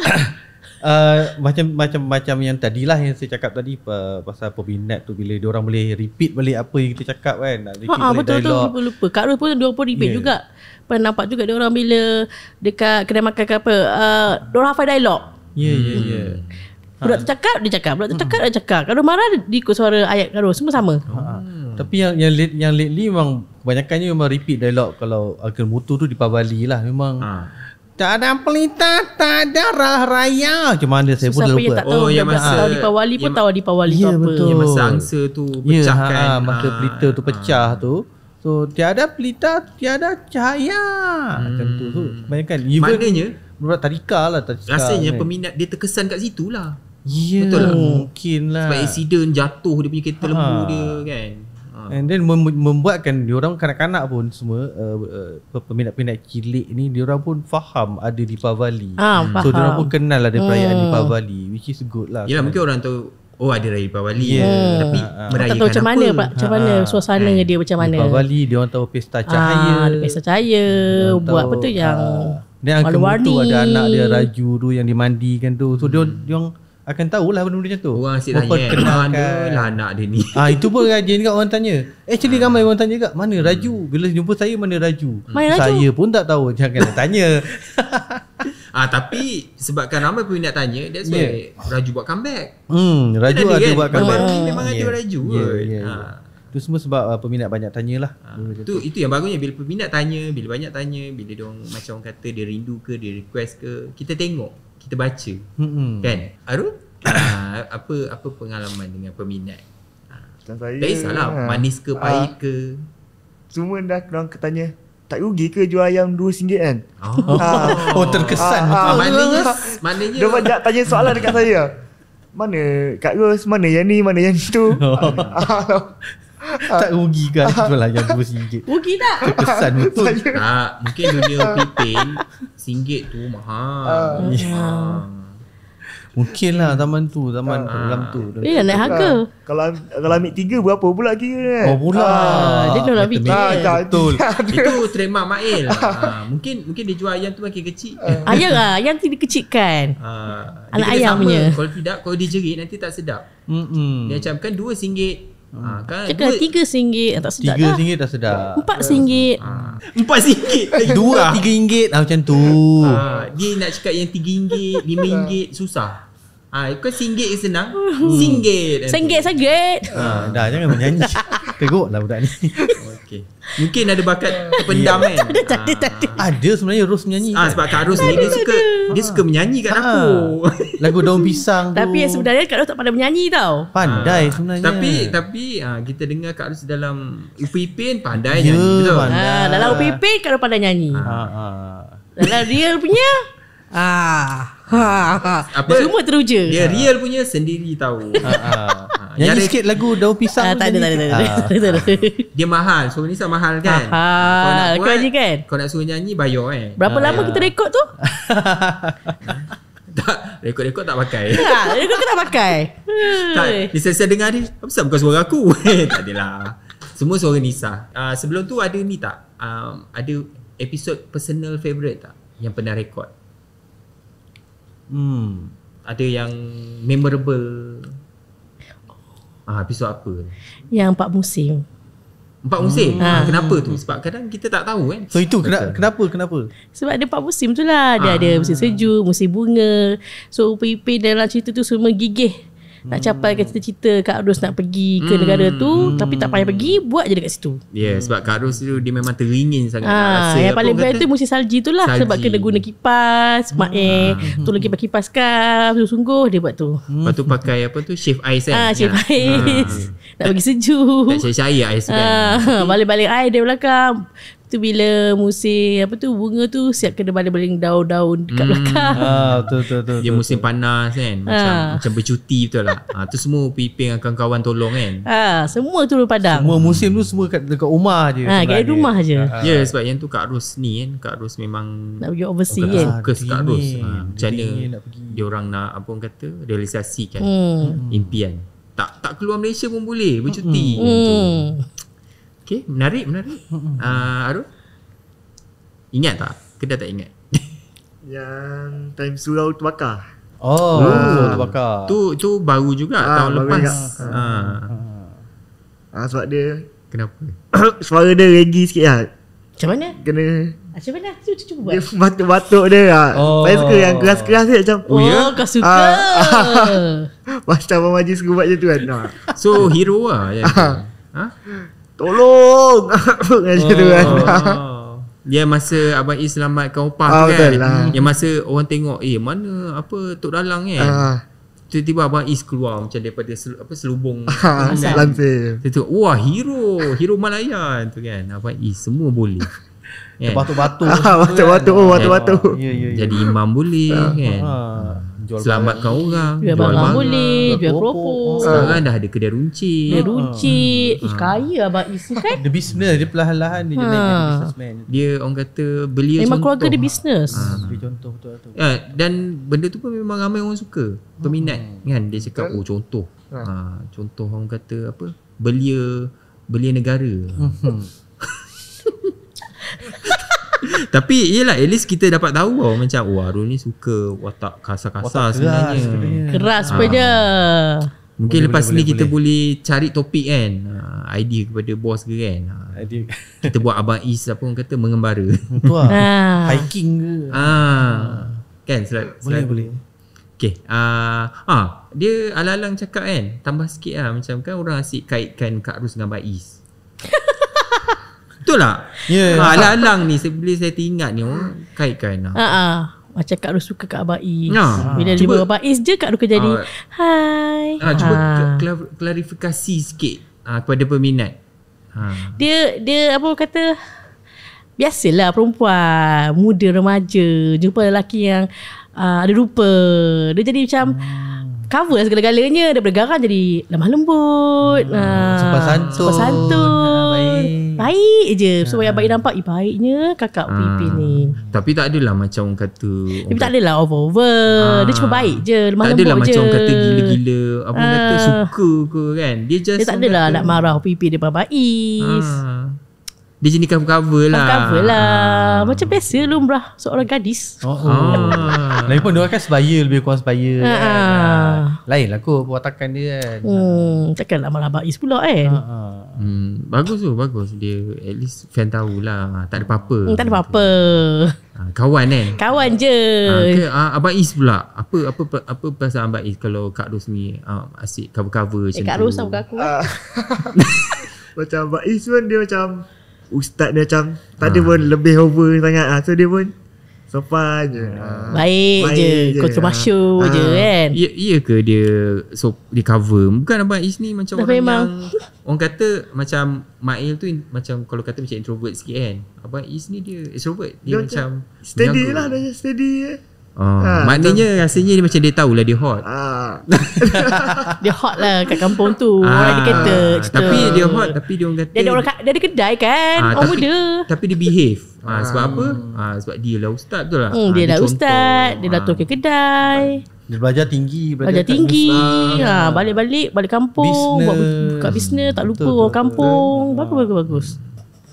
Speaker 2: Eh, macam macam macam yang tadilah yang saya cakap tadi pasal peminat tu bila dia orang boleh repeat balik apa yang kita cakap kan. Ha, ha betul tu lupa
Speaker 4: lupa. Kak Ruh pun dia orang pun repeat yeah. juga. Pernah nampak juga dia orang bila dekat kedai makan ke apa uh, eh, dia orang hafal dialog.
Speaker 2: Ya ya ya.
Speaker 4: Budak tu cakap dia cakap, budak tu cakap hmm. dia cakap. Kalau marah dia ikut suara ayat Kak Ruh semua sama. Ha, ha.
Speaker 2: Tapi yang yang late, yang lately memang kebanyakannya memang repeat dialog kalau Agil Mutu tu di Pabali lah memang ha. Tak ada pelita, tak ada rah raya. Macam mana saya Susah pun lupa. Yang tak tahu oh, ya masa tahu di Pawali
Speaker 4: pun ya, tahu di Pawali ya, tu apa. Betul. Ya masa
Speaker 2: angsa tu pecahkan. Ya, ha, kan? ha, masa ha, pelita tu ha. pecah ha. tu. So tiada pelita, tiada cahaya. Macam tu tu. Hmm. Bayangkan even Maknanya Berapa tarika lah tarika Rasanya kan.
Speaker 1: peminat dia terkesan kat situ lah Ya yeah, Betul lah
Speaker 2: Mungkin lah Sebab accident jatuh dia punya kereta ha. lembu dia kan uh And then membuatkan orang kanak-kanak pun semua uh, uh, peminat-peminat kilik ni diorang pun faham ada Deepavali. Ah, hmm. faham. So diorang pun kenal ada perayaan hmm. Deepavali which is good lah. Yelah kan. mungkin orang tahu Oh ada raya Deepavali yeah. Tapi ha, ah, ah. merayakan tahu macam mana apa? Macam mana ha, suasananya
Speaker 4: ha, dia macam mana Deepavali
Speaker 2: dia orang tahu pesta cahaya ha, Pesta
Speaker 4: cahaya hmm, Buat apa tu yang ha. Dan yang ada anak dia Raju
Speaker 2: tu yang dimandikan tu So hmm. dia, dia orang akan tahulah benda-benda macam tu. Orang asyik tanya, manalah eh, anak dia ni. Ah itu pun rajin juga orang tanya. Actually ha. ramai orang tanya juga, mana Raju? Bila jumpa saya mana Raju? Hmm. Saya Raju. pun tak tahu, jangan tanya. ah tapi sebabkan ramai pun nak tanya, that's why yeah. Raju buat comeback.
Speaker 1: Hmm, Raju ada, ada kan? buat comeback. Oh. Memang yeah. ada Raju. Yeah, yeah, yeah. Ha.
Speaker 2: Itu semua sebab uh, peminat banyak tanyalah. Ha, tu, itu yang bagusnya
Speaker 1: bila peminat tanya, bila banyak tanya, bila dia orang macam orang kata dia rindu ke, dia request ke, kita tengok kita baca hmm. kan Arun uh, apa apa pengalaman dengan peminat ha. macam saya tak kisahlah lah. ha. manis ke pahit
Speaker 3: uh, ke semua dah orang tanya tak rugi ke jual ayam RM2 kan oh, ah. oh terkesan uh, uh, maknanya maknanya dia banyak tanya soalan dekat saya mana Kak Ros mana yang ni mana yang tu oh. tak rugi kan Itu lah yang RM2
Speaker 4: Rugi tak? Terkesan betul
Speaker 3: Tak Mungkin dunia pipin rm tu mahal uh, yeah.
Speaker 2: Ya. Mungkin lah zaman tu Zaman uh, program tu Dia dah eh, naik harga
Speaker 3: Kalau kalau ambil tiga Berapa pula kira kan Oh pula uh, Dia dah ambil tiga Betul Itu
Speaker 1: terima Mail uh, Mungkin mungkin dia jual ayam tu Makin kecil uh. Ayam lah
Speaker 4: Ayam tu dikecilkan uh, Anak dia ayam punya Kalau
Speaker 1: tidak Kalau dia jerit Nanti tak sedap
Speaker 2: Mm-mm. Dia macam
Speaker 1: kan dua singgit Ah, hmm. kan Cakap RM3 ah, Tak sedap Tiga RM3
Speaker 2: lah. tak sedap Empat
Speaker 1: RM4 ah.
Speaker 2: Empat rm Dua Tiga RM3 Macam tu ha, Dia
Speaker 1: nak cakap yang tiga 3 lima 5 Susah Ah, ha, kau singgit je senang.
Speaker 4: Hmm.
Speaker 2: Singgit. Singgit
Speaker 4: sangat.
Speaker 2: Ah, ha, dah jangan menyanyi. lah budak ni. Okay. Mungkin ada bakat hmm. terpendam yeah. kan. Ada, tak ada, ah. ada. sebenarnya Rose menyanyi. Ah, kan? sebab Kak Rose ni dia suka dia suka menyanyi kat aku. Ah. Lagu daun pisang tu. Tapi
Speaker 4: sebenarnya Kak Rose tak pandai menyanyi tau. Pandai ah. sebenarnya. Tapi
Speaker 1: tapi kita dengar Kak Rose dalam Upipin pandai yeah, nyanyi betul. Pandai. dalam Upipin
Speaker 4: Kak Rose pandai nyanyi. Ha
Speaker 1: ah,
Speaker 4: Dalam real punya. ah. Apa? Semua teruja. Dia yeah, real punya sendiri tahu. Ha. Nyanyi ada, sikit lagu daun pisang. Ha, tak, ada, tak ada, tak ada. dia mahal.
Speaker 1: So ni mahal kan? Ha, ha. Kau nak buat, kan? Kau nak suruh nyanyi, bayar eh. Berapa ha, lama ya. kita rekod tu? tak, rekod-rekod tak pakai. Ha,
Speaker 4: rekod kita tak pakai. tak,
Speaker 1: ni saya dengar ni, apa? sebab suara aku? Eh, tak adalah. Semua suara Nisa. Uh, sebelum tu ada ni tak? Um, ada episod personal favorite tak? Yang pernah rekod? Hmm. Ada yang memorable. Ah, ha, episod apa?
Speaker 4: Yang empat musim. Empat musim? Ha. Kenapa tu?
Speaker 2: Sebab kadang kita tak tahu kan. So itu kenapa kenapa? kenapa?
Speaker 4: Sebab ada empat musim tu lah. Dia ha. ada musim sejuk, musim bunga. So Upin Ipin dalam cerita tu semua gigih nak capai ke cita-cita Kak Ros nak pergi ke hmm. negara tu hmm. Tapi tak payah pergi Buat je dekat situ
Speaker 1: Ya yeah, hmm. sebab Kak Ros tu Dia memang teringin sangat ha, Yang paling best tu
Speaker 4: musim salji tu lah salji. Sebab kena guna kipas hmm. Mak eh ah. Tolong kipas kipas kan Sungguh-sungguh dia buat tu hmm. Lepas
Speaker 1: tu pakai apa tu Shave ice kan ha, Shave ya. ice ha. Nak bagi sejuk Tak cair-cair ice kan
Speaker 4: ha. Balik-balik air dia belakang tu bila musim apa tu bunga tu siap kena baling-baling daun-daun dekat hmm. belakang. Ha ah,
Speaker 1: tu. betul betul. Dia musim tu. panas kan ah. macam ha. macam bercuti betul lah. Ha tu semua piping akan kawan tolong kan.
Speaker 4: Ha semua turun padang. Semua musim tu semua kat dekat
Speaker 2: rumah je. Ha kat rumah je. Ha. Ya
Speaker 1: sebab yang tu Kak Ros ni kan Kak Ros memang nak pergi overseas kan. Ha, fokus Kak Ros. Ha macam dia Dia orang nak apa orang kata realisasikan hmm. hmm. impian. Tak tak keluar Malaysia pun boleh bercuti. Hmm. Tu. Okay, menarik, menarik. Uh, ah, Arun? Ingat tak? Kedah tak ingat?
Speaker 3: Yang time surau terbakar. Oh, uh, ah, terbakar. Tu, tu baru juga ah, tahun baru lepas. Ah. ah. Ah. sebab dia... Kenapa? suara dia regi sikit lah. Macam mana? Kena...
Speaker 4: Macam mana? Cuba, buat. Dia
Speaker 3: batuk-batuk dia lah. Oh. Saya suka yang keras-keras dia macam... Oh, ya? Oh, kau suka. Ah, macam Abang Majlis suka buat macam tu kan. so, hero lah. Ya. ya. ha? Tolong Macam oh. tu kan
Speaker 1: Ya masa Abang I selamatkan opah oh, ah, kan betul lah. Yang masa orang tengok Eh mana apa Tok Dalang kan uh. Tiba-tiba Abang Is keluar macam daripada sel, apa, selubung Selantir ah, kan? Dia wah hero, hero Malaya tu kan Abang Is semua boleh Kan? Batu-batu ah, kan? Batu-batu Oh batu-batu ah, ya, ya, ya. Jadi imam boleh ah, kan ha. Jual Selamatkan orang Jual barang Jual boleh
Speaker 4: Jual keropok Sekarang ha.
Speaker 1: dah ada kedai runcit Kedai ha. runcit
Speaker 4: ha. Kaya abang isi kan The
Speaker 1: business Dia perlahan-lahan Dia ha. jadi businessman Dia orang kata Belia contoh Memang keluarga dia business ha. Dia contoh betul-betul ya, eh, Dan benda tu pun Memang ramai orang suka Peminat ha. kan Dia cakap Oh contoh ha. Ha. Contoh orang kata Apa Belia Belia negara Hmm Tapi iyalah At least kita dapat tahu oh, Macam Wah Arul ni suka Watak kasar-kasar watak keras sebenarnya Keras ah. punya ha. Mungkin boleh, lepas boleh, ni boleh, Kita boleh. boleh cari topik kan ha. Idea kepada bos ke kan ha. Idea Kita buat Abang Is apa pun kata Mengembara Itu lah ha. Hiking ke ha. Kan selat, selat. Boleh boleh Okay uh, ha. Dia alalang cakap kan Tambah sikit lah Macam kan orang asyik Kaitkan Kak Rus dengan Abang Is Betul tak? Yeah. Ya. Ha, alang-alang ni Bila saya teringat ni orang oh, Kaitkan lah. Ha. ha.
Speaker 4: Macam Kak Ruh suka Kak Abah Is ha. Ya. Bila cuba, jumpa Abah Is je Kak Ruh kan jadi ha. Hai ha. Cuba ha.
Speaker 1: klarifikasi sikit ha, Kepada peminat ha.
Speaker 4: Dia Dia apa kata Biasalah perempuan Muda, remaja Jumpa lelaki yang uh, Ada rupa Dia jadi macam hmm cover lah segala-galanya daripada garang jadi lemah lembut hmm. ah. sopan santun sopan santun ah, baik. baik je so yang baik nampak eh, baiknya kakak ah. Hmm. Pipi ni
Speaker 1: tapi tak adalah macam orang kata
Speaker 4: tapi tak adalah over-over ah. dia cuma baik je lemah lembut je tak adalah macam orang kata
Speaker 1: gila-gila apa ah. kata
Speaker 4: suka ke kan dia just dia tak adalah kata. nak marah Pipi depan Baiz ah
Speaker 2: dia jenis cover-cover lah Cover-cover lah
Speaker 4: ha. Macam biasa lumrah Seorang gadis Oh, oh. Ah. Lagi
Speaker 2: pun dia kan sebaya Lebih kurang sebaya ha. ha. Lain lah kot Watakan dia kan hmm,
Speaker 4: Takkanlah malah bais pula kan eh. ha.
Speaker 2: hmm, Bagus tu Bagus
Speaker 1: Dia at least Fan lah Tak ada apa-apa hmm, Tak ada apa-apa ha. Kawan kan eh?
Speaker 4: Kawan
Speaker 3: je ha. Ke,
Speaker 1: ha, Abang Is pula Apa apa apa, apa pasal Abang Is Kalau Kak Ros ni ha, Asyik cover-cover
Speaker 3: eh, Kak tu Kak Ros lah bukan aku eh? Macam Abang Is pun Dia macam ustaz dia macam tak ada ha. pun lebih over sangat ah. So dia pun sopan je. Ha. Baik, Baik je. Kotor masyu ha. je ah.
Speaker 1: kan. Ya iya ke dia so dia cover. Bukan abang Isni
Speaker 3: macam Dah orang memang.
Speaker 1: yang orang kata macam Mail tu macam kalau kata macam introvert sikit kan. Abang Isni dia extrovert. Dia, dia macam, macam steady lah
Speaker 3: dia steady eh.
Speaker 1: Ha, maknanya betul. rasanya dia macam dia tahulah dia hot. Ha.
Speaker 4: dia hot lah kat kampung tu. Ha. Orang dia kata.
Speaker 1: Cita. Tapi dia hot tapi dia orang kata.
Speaker 4: Dia ada, orang, dia ada kedai kan. Ha, orang tapi, muda.
Speaker 1: Tapi dia behave. Ha, sebab apa? Ha, sebab dia lah ustaz tu lah. Hmm, ha, dia, dia
Speaker 4: lah ustaz. Dia dah ha. tukar kedai.
Speaker 2: Dia belajar tinggi. Belajar, belajar tinggi. Ha,
Speaker 4: balik-balik. Balik kampung. Business. Buat, buka bisnes. Tak lupa betul, orang betul, kampung. Betul. Bagus, bagus, bagus.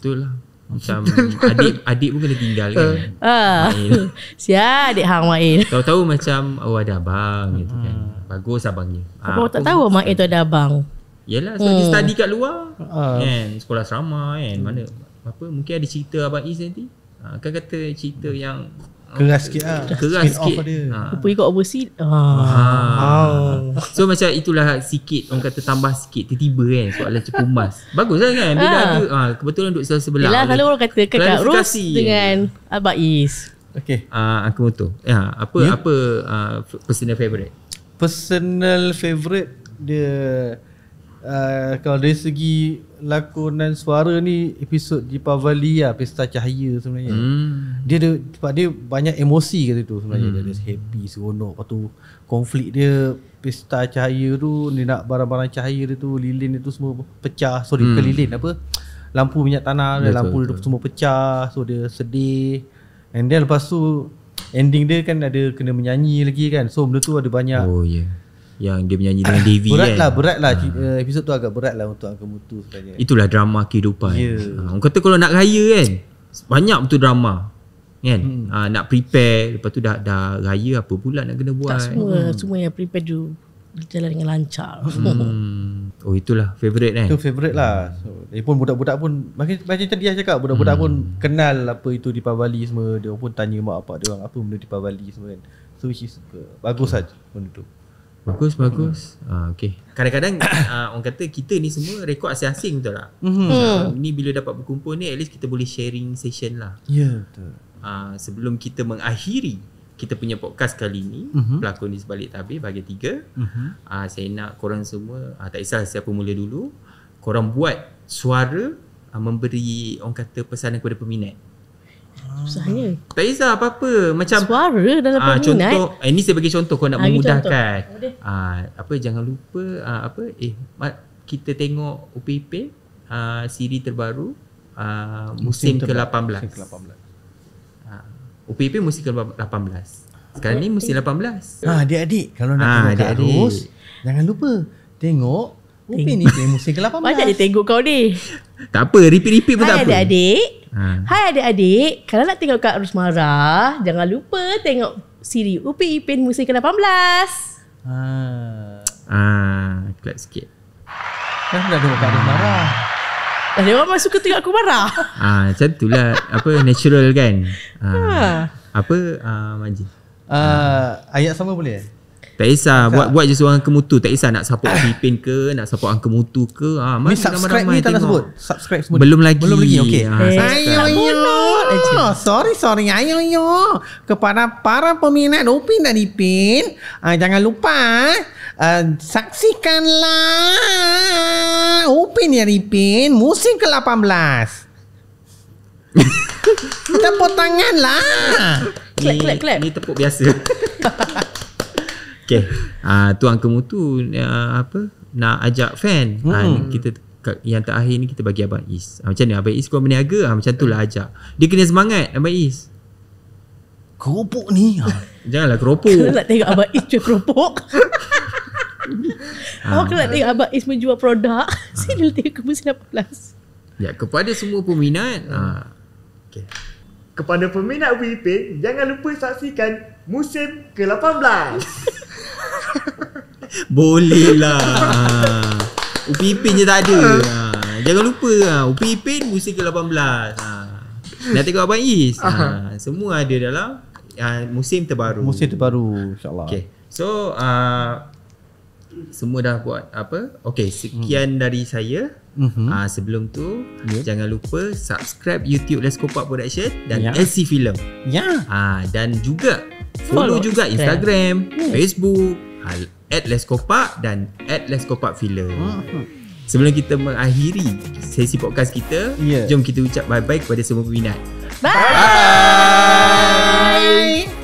Speaker 1: Betul lah macam adik adik pun kena tinggal kan. Ah.
Speaker 4: Sia adik hang main
Speaker 1: Tahu tahu macam oh ada abang gitu kan. Ah. Bagus abangnya. Ah, Kau tak
Speaker 4: tahu Mail tu ada abang. Yalah
Speaker 2: sebab hmm. dia study kat luar. Uh. Kan
Speaker 1: sekolah asrama kan. Mana apa mungkin ada cerita abang Is nanti. Ah, kan kata cerita yang Keras sikit lah Keras Spin sikit
Speaker 4: Lupa ha. ikut overseas ah.
Speaker 3: ha. ha.
Speaker 1: So macam itulah sikit Orang kata tambah sikit Tiba-tiba kan Soalan cepu mas Bagus lah kan Bila ha. ada ha, Kebetulan duduk sebelah sebelah Yelah kalau
Speaker 4: orang kata Kakak Ros dengan
Speaker 1: Abah Is Okay uh, Aku betul ya, Apa yeah. apa uh, personal favourite
Speaker 2: Personal favourite Dia uh, kalau dari segi lakonan suara ni episod di Pavali lah, pesta cahaya sebenarnya. Hmm. Dia ada sebab dia banyak emosi kata tu sebenarnya. Hmm. Dia ada happy, seronok. Lepas tu konflik dia pesta cahaya tu dia nak barang-barang cahaya dia tu lilin dia tu semua pecah. Sorry hmm. kelilin apa? Lampu minyak tanah dia lampu dia semua pecah. So dia sedih. And then lepas tu ending dia kan ada kena menyanyi lagi kan. So benda tu ada banyak. Oh yeah. Yang dia menyanyi dengan Devi berat kan lah Berat lah ha. Eh, episod tu agak berat lah Untuk Uncle Mutu sebenarnya Itulah drama kehidupan yeah.
Speaker 1: ha. Orang kata kalau nak raya kan Banyak betul drama Kan hmm. ha, Nak prepare Lepas tu dah dah raya Apa pula nak kena buat Tak semua hmm.
Speaker 4: Semua yang prepare tu Jalan dengan lancar
Speaker 2: hmm.
Speaker 1: Oh itulah Favorite kan Itu
Speaker 2: favorite lah so, Dia pun budak-budak pun Macam tadi saya cakap Budak-budak hmm. pun Kenal apa itu Di Pabali semua Dia pun tanya mak apa Dia orang apa benda Di Pabali semua kan So which is eh, Bagus saja lah hmm. Benda tu
Speaker 1: Bagus bagus. Hmm. Ah okey. Kadang-kadang uh, orang kata kita ni semua rekod asing-asing betul tak? Mhm. Hmm. Uh, ni bila dapat berkumpul ni at least kita boleh sharing session lah. Ya yeah, betul. Uh, sebelum kita mengakhiri kita punya podcast kali ni uh-huh. pelakon di sebalik tabir bahagian tiga uh-huh. uh, saya nak korang semua uh, tak kisah siapa mula dulu korang buat suara uh, memberi orang kata pesanan kepada peminat Susahnya Tak kisah apa-apa Macam
Speaker 4: Suara dalam aa, ah, peminat Contoh
Speaker 1: eh, Ini saya bagi contoh Kau nak Hari ah, memudahkan aa, ah, Apa jangan lupa aa, Apa Eh Kita tengok UPP aa, Siri terbaru aa, musim, musim, ke-18 ke-18 UPP musim ke-18 Sekarang ni musim 18 Ah, adik-adik Kalau nak ha, tengok Kak
Speaker 2: Jangan lupa Tengok Upin ni musim ke-18 Macam dia tengok kau ni Tak apa repeat-repeat pun Hai tak adik-adik. apa adik-adik
Speaker 4: Hmm. Hai adik-adik, kalau nak tengok Kak Rus marah, jangan lupa tengok siri Upi Ipin musim ke-18. Ha.
Speaker 1: Ah. Ah, kelak sikit.
Speaker 2: Kan dah tengok Kak Rus marah.
Speaker 4: Dah dia orang masuk ke tengok aku
Speaker 2: marah.
Speaker 1: Ah, macam itulah. Apa natural kan? Ah. Ha. Apa uh, ah, Manji?
Speaker 2: Uh, ah, ayat sama boleh?
Speaker 1: Tak kisah buat buat je seorang kemutu tak kisah nak support Pipin ke nak support Uncle Mutu ke ah mana ni subscribe ni tak sebut
Speaker 2: subscribe semua belum lagi belum lagi okey ha, ayo ah, sorry sorry ayo yo kepada para peminat Upin dan Ipin uh, jangan lupa uh, saksikanlah Upin dan Ipin musim ke-18 Tepuk tangan lah Clap clap clap Ni tepuk biasa
Speaker 1: Okay. Ah uh, tuan kemutu uh, ah, apa nak ajak fan. Ah, hmm. Uh, kita yang terakhir ni kita bagi abang Is. Uh, macam ni abang Is kau berniaga ah uh, macam itulah ajak. Dia kena semangat abang Is.
Speaker 2: Keropok ni.
Speaker 1: Janganlah keropok. Kau nak tengok abang Is jual keropok. Awak oh, kena tengok abang
Speaker 4: Is menjual produk. Sini tengok kamu siapa Ya kepada semua
Speaker 3: peminat. Ah. Okay. Kepada peminat WIP, jangan lupa saksikan musim ke-18.
Speaker 1: Boleh lah Upi Ipin je tak ada ha. Jangan lupa ha. Lah. Upi Ipin Musa ke 18 ha. Nak tengok Abang Is ha. Semua ada dalam ha, Musim terbaru Musim terbaru InsyaAllah okay. So uh, Semua dah buat Apa Okay Sekian hmm. dari saya mm-hmm. uh, Sebelum tu yeah. Jangan lupa Subscribe YouTube Let's Go Pop Production Dan yeah. LC Film Ya yeah. Ha, uh, Dan juga Follow juga Instagram, Instagram hmm. Facebook hal, At Leskopak Dan At Leskopak Filler hmm. Sebelum kita mengakhiri Sesi podcast kita yeah. Jom kita ucap bye-bye Kepada semua peminat Bye Bye, bye.